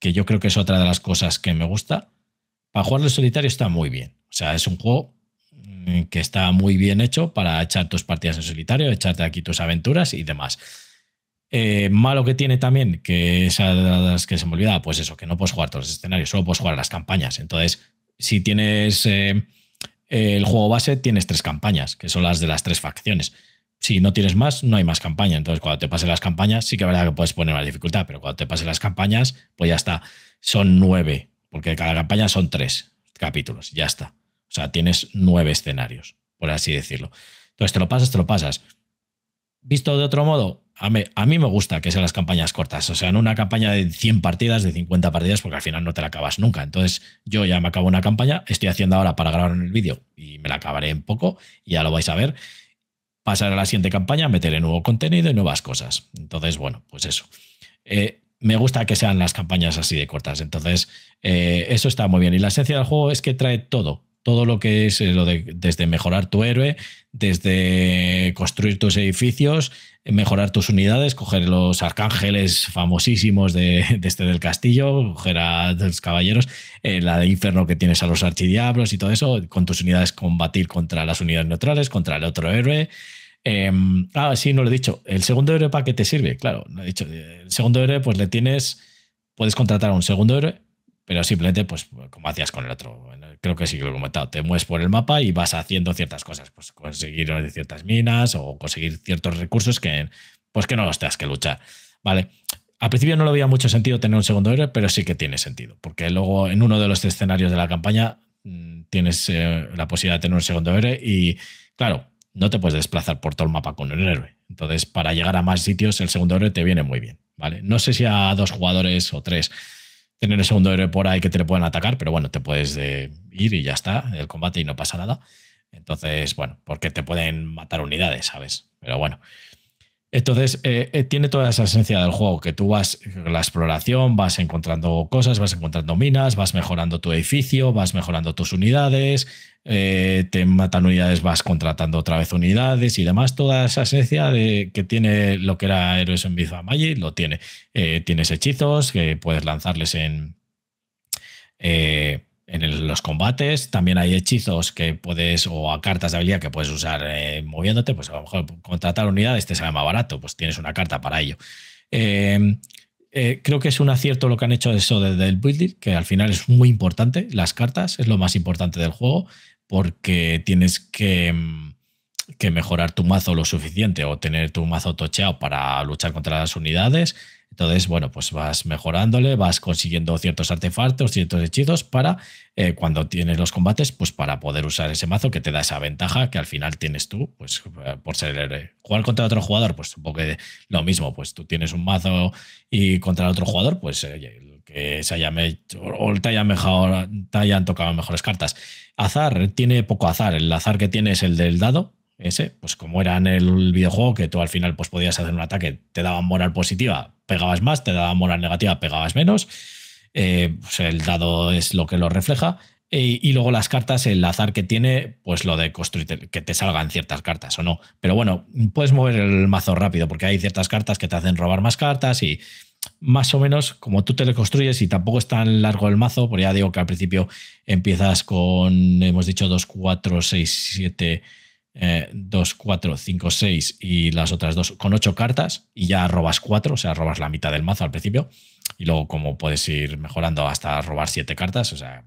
que yo creo que es otra de las cosas que me gusta. Para jugarlo en solitario está muy bien. O sea, es un juego mm, que está muy bien hecho para echar tus partidas en solitario, echarte aquí tus aventuras y demás. Eh, malo que tiene también, que es a las que se me olvidaba, pues eso, que no puedes jugar todos los escenarios, solo puedes jugar las campañas. Entonces, si tienes eh, el juego base tienes tres campañas, que son las de las tres facciones. Si no tienes más, no hay más campaña. Entonces, cuando te pasen las campañas, sí que es verdad que puedes poner más dificultad, pero cuando te pasen las campañas, pues ya está. Son nueve, porque cada campaña son tres capítulos, ya está. O sea, tienes nueve escenarios, por así decirlo. Entonces, te lo pasas, te lo pasas visto de otro modo, a mí, me gusta que sean las campañas cortas, o sea, en una campaña de 100 partidas, de 50 partidas, porque al final no te la acabas nunca. Entonces, yo ya me acabo una campaña, estoy haciendo ahora para grabar el vídeo y me la acabaré en poco, y ya lo vais a ver. Pasar a la siguiente campaña, meteré nuevo contenido y nuevas cosas. Entonces, bueno, pues eso. Eh, me gusta que sean las campañas así de cortas. Entonces, eh, eso está muy bien. Y la esencia del juego es que trae todo todo lo que es eh, lo de desde mejorar tu héroe, desde construir tus edificios, mejorar tus unidades, coger los arcángeles famosísimos de, de este del castillo, coger a los caballeros, eh, la de inferno que tienes a los archidiablos y todo eso, con tus unidades combatir contra las unidades neutrales, contra el otro héroe. Em, ah, sí, no lo he dicho. ¿El segundo héroe para qué te sirve? Claro, no he dicho. El segundo héroe, pues le tienes. Puedes contratar a un segundo héroe, pero simplemente, pues, como hacías con el otro creo que sí que lo he comentado, te mueves por el mapa y vas haciendo ciertas cosas, pues conseguir ciertas minas o conseguir ciertos recursos que, pues que no los tengas que luchar, ¿vale? Al principio no lo había mucho sentido tener un segundo héroe, pero sí que tiene sentido, porque luego en uno de los escenarios de la campaña mm, tienes eh, la posibilidad de tener un segundo héroe y, claro, no te puedes desplazar por todo el mapa con el héroe. Entonces, para llegar a más sitios, el segundo héroe te viene muy bien, ¿vale? No sé si a dos jugadores o tres, tener el segundo héroe por ahí que te le pueden atacar, pero bueno, te puedes eh, ir y ya está, el combate y no pasa nada. Entonces, bueno, porque te pueden matar unidades, ¿sabes? Pero bueno, entonces, eh, eh, tiene toda esa esencia del juego, que tú vas la exploración, vas encontrando cosas, vas encontrando minas, vas mejorando tu edificio, vas mejorando tus unidades, eh, te matan unidades, vas contratando otra vez unidades y demás. Toda esa esencia de, que tiene lo que era Heroes en Bizarre Magic, lo tiene. tienes hechizos que puedes lanzarles en en los combates. También hay hechizos que puedes, o a cartas de habilidad que puedes usar eh, moviéndote. Pues a lo mejor contratar unidades te sale más barato, pues tienes una carta para ello. Em, eh, creo que es un acierto lo que han hecho eso desde el building, que al final es muy importante. Las cartas es lo más importante del juego, porque tienes que, em, que mejorar tu mazo lo suficiente o tener tu mazo tocheado para luchar contra las unidades entonces, bueno, pues vas mejorándole, vas consiguiendo ciertos artefactos, ciertos hechizos para eh, cuando tienes los combates, pues para poder usar ese mazo que te da esa ventaja que al final tienes tú, pues eh, por ser héroe. Eh, jugar contra otro jugador, pues un poco lo mismo, pues tú tienes un mazo y contra el otro jugador, pues que se haya hecho, o haya mejor, te hayan tocado mejores cartas. Azar, tiene poco azar, el azar que tiene es el del dado, ese, pues como era en el videojuego, que tú al final pues podías hacer un ataque, te daban moral positiva, pegabas más, te daban moral negativa, pegabas menos. Eh, pues el dado es lo que lo refleja. Eh, y luego las cartas, el azar que tiene, pues lo de construir, que te salgan ciertas cartas o no. Pero bueno, puedes mover el mazo rápido porque hay ciertas cartas que te hacen robar más cartas y más o menos como tú te le construyes y tampoco es tan largo el mazo, porque ya digo que al principio empiezas con, hemos dicho, 2, 4, 6, 7, 2, 4, 5, 6 y las otras dos con 8 cartas y ya robas 4, o sea, robas la mitad del mazo al principio y luego como puedes ir mejorando hasta robar 7 cartas, o sea,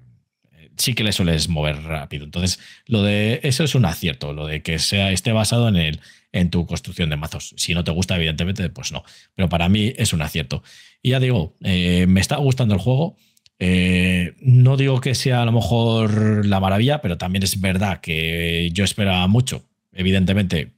sí que le sueles mover rápido. Entonces, lo de eso es un acierto, lo de que sea, esté basado en, el, en tu construcción de mazos. Si no te gusta, evidentemente, pues no, pero para mí es un acierto. Y ya digo, eh, me está gustando el juego. Eh, no digo que sea a lo mejor la maravilla, pero también es verdad que yo esperaba mucho, evidentemente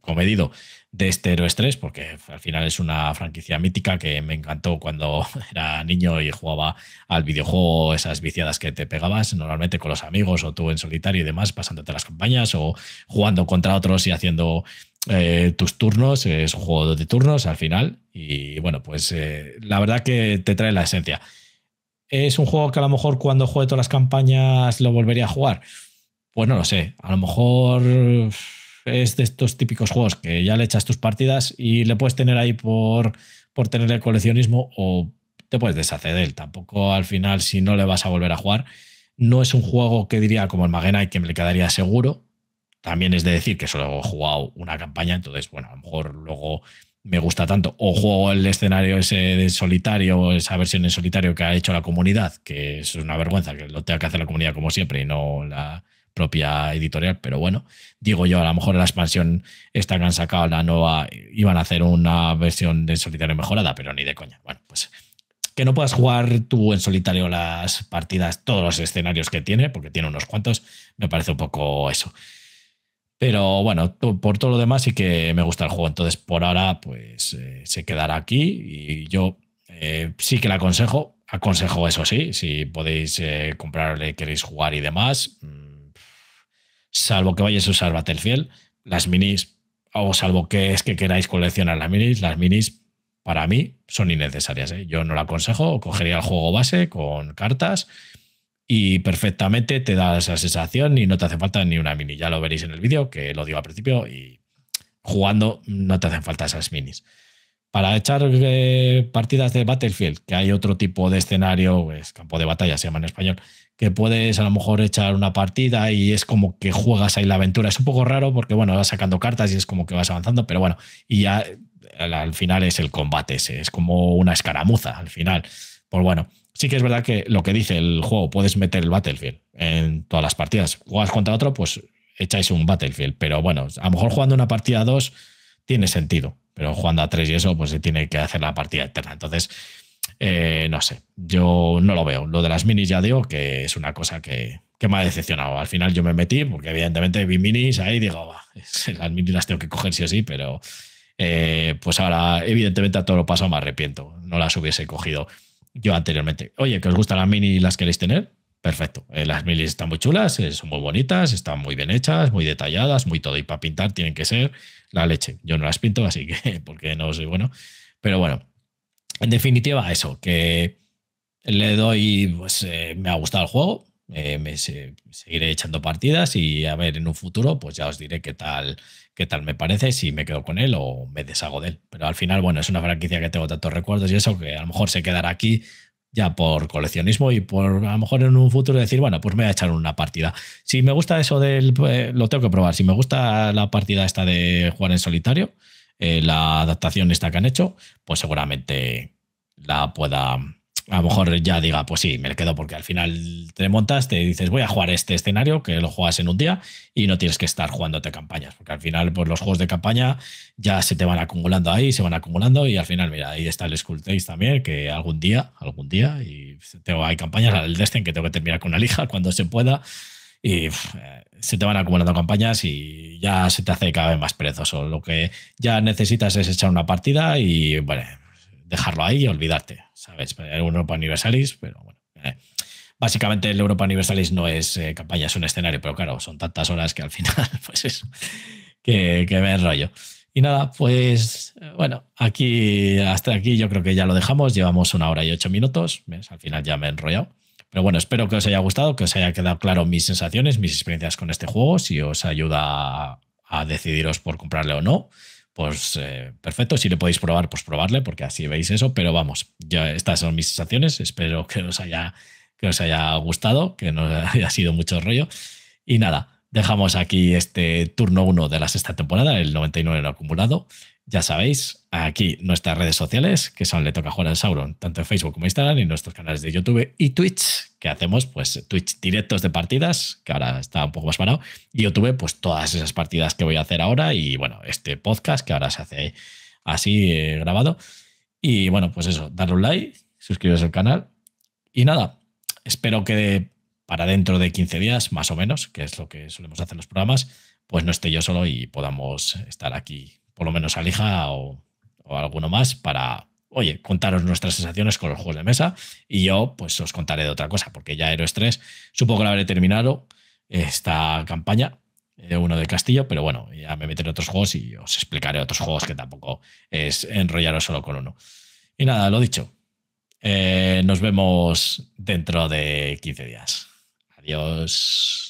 comedido, de este héroe 3, porque al final es una franquicia mítica que me encantó cuando era niño y jugaba al videojuego, esas viciadas que te pegabas normalmente con los amigos o tú en solitario y demás, pasándote las campañas o jugando contra otros y haciendo eh, tus turnos, es un juego de turnos al final y bueno, pues eh, la verdad que te trae la esencia es un juego que a lo mejor cuando juegue todas las campañas lo volvería a jugar. Pues no lo sé, a lo mejor es de estos típicos juegos que ya le echas tus partidas y le puedes tener ahí por, por tener el coleccionismo o te puedes deshacer de él. Tampoco al final, si no le vas a volver a jugar, no es un juego que diría como el Magenai que me le quedaría seguro. También es de decir que solo he jugado una campaña, entonces, bueno, a lo mejor luego me gusta tanto. O juego el escenario ese de solitario, esa versión en solitario que ha hecho la comunidad, que es una vergüenza que lo tenga que hacer la comunidad como siempre y no la propia editorial, pero bueno, digo yo, a lo mejor la expansión esta que han sacado, la nueva, iban a hacer una versión de solitario mejorada, pero ni de coña. Bueno, pues que no puedas jugar tú en solitario las partidas, todos los escenarios que tiene, porque tiene unos cuantos, me parece un poco eso. Pero bueno, por todo lo demás sí que me gusta el juego. Entonces, por ahora, pues eh, se quedará aquí y yo eh, sí que le aconsejo. Aconsejo eso sí, si podéis eh, comprarle, queréis jugar y demás. Mm, salvo que vayáis a usar Battlefield, las minis, o salvo que es que queráis coleccionar las minis, las minis para mí son innecesarias. Yo no la aconsejo. Cogería el juego base con cartas y perfectamente te da esa sensación y no te hace falta ni una mini. Ya lo veréis en el vídeo, que lo digo al principio, y jugando no te hacen falta esas minis. Para echar eh, partidas de Battlefield, que hay otro tipo de escenario, es campo de batalla, se llama en español, que puedes a lo mejor echar una partida y es como que juegas ahí la aventura. Es un poco raro porque, bueno, vas sacando cartas y es como que vas avanzando, pero bueno, y ya al, al final es el combate, ese, es como una escaramuza al final. Pues bueno, sí que es verdad que lo que dice el juego, puedes meter el Battlefield en todas las partidas. Juegas contra otro, pues echáis un Battlefield. Pero bueno, a lo mejor jugando una partida a dos tiene sentido, pero jugando a tres y eso, pues se tiene que hacer la partida eterna. Entonces, eh, no sé, yo no lo veo. Lo de las minis ya digo que es una cosa que, me ha decepcionado. Al final yo me metí, porque evidentemente vi minis ahí y digo, las minis las tengo que coger sí o sí, pero eh, pues ahora evidentemente a todo lo paso me arrepiento, no las hubiese cogido yo anteriormente. Oye, que os gustan las mini y las queréis tener, perfecto. Eh, las minis están muy chulas, eh, son muy bonitas, están muy bien hechas, muy detalladas, muy todo. Y para pintar tienen que ser la leche. Yo no las pinto, así que porque no soy bueno. Pero bueno, en definitiva, eso, que le doy, pues eh, me ha gustado el juego. me seguiré echando partidas y a ver en un futuro, pues ya os diré qué tal qué tal me parece, si me quedo con él o me deshago de él. Pero al final, bueno, es una franquicia que tengo tantos recuerdos y eso, que a lo mejor se quedará aquí ya por coleccionismo y por a lo mejor en un futuro decir, bueno, pues me voy a echar una partida. Si me gusta eso del, eh, lo tengo que probar, si me gusta la partida esta de jugar en solitario, eh, la adaptación esta que han hecho, pues seguramente la pueda a lo mejor ya diga, pues sí, me quedo porque al final te montas, te dices, voy a jugar este escenario, que lo juegas en un día y no tienes que estar jugándote campañas, porque al final pues los juegos de campaña ya se te van acumulando ahí, se van acumulando y al final, mira, ahí está el Skull Tales también, que algún día, algún día, y tengo, hay campañas, el Destin, que tengo que terminar con una lija cuando se pueda, y eh, se te van acumulando campañas y ya se te hace cada vez más perezoso. Lo que ya necesitas es echar una partida y, bueno, dejarlo ahí y olvidarte, ¿sabes? El Europa Universalis, pero bueno. Eh, básicamente el Europa Universalis no es eh, campaña, es un escenario, pero claro, son tantas horas que al final, pues eso, que, me enrollo. Y nada, pues eh, bueno, aquí hasta aquí yo creo que ya lo dejamos. Llevamos una hora y ocho minutos. ¿ves? Al final ya me he enrollado. Pero bueno, espero que os haya gustado, que os haya quedado claro mis sensaciones, mis experiencias con este juego, si os ayuda a, a decidiros por comprarle o no pues eh, perfecto. Si le podéis probar, pues probarle, porque así veis eso. Pero vamos, ya estas son mis sensaciones. Espero que os haya, que os haya gustado, que no haya sido mucho rollo. Y nada, dejamos aquí este turno 1 de la sexta temporada, el 99 en acumulado. Ya sabéis, aquí nuestras redes sociales, que son Le Toca Jugar al Sauron, tanto en Facebook como Instagram, y nuestros canales de YouTube y Twitch, que hacemos pues Twitch directos de partidas, que ahora está un poco más parado, y YouTube, pues todas esas partidas que voy a hacer ahora, y bueno, este podcast que ahora se hace así eh, grabado. Y bueno, pues eso, darle un like, suscribiros al canal, y nada, espero que para dentro de 15 días, más o menos, que es lo que solemos hacer en los programas, pues no esté yo solo y podamos estar aquí por lo menos Alija o, o alguno más para, oye, contaros nuestras sensaciones con los juegos de mesa y yo pues os contaré de otra cosa, porque ya Heroes 3 supongo que lo habré terminado esta campaña, eh, de uno del Castillo, pero bueno, ya me meteré en otros juegos y os explicaré otros juegos que tampoco es enrollaros solo con uno. Y nada, lo dicho, eh, nos vemos dentro de 15 días. Adiós.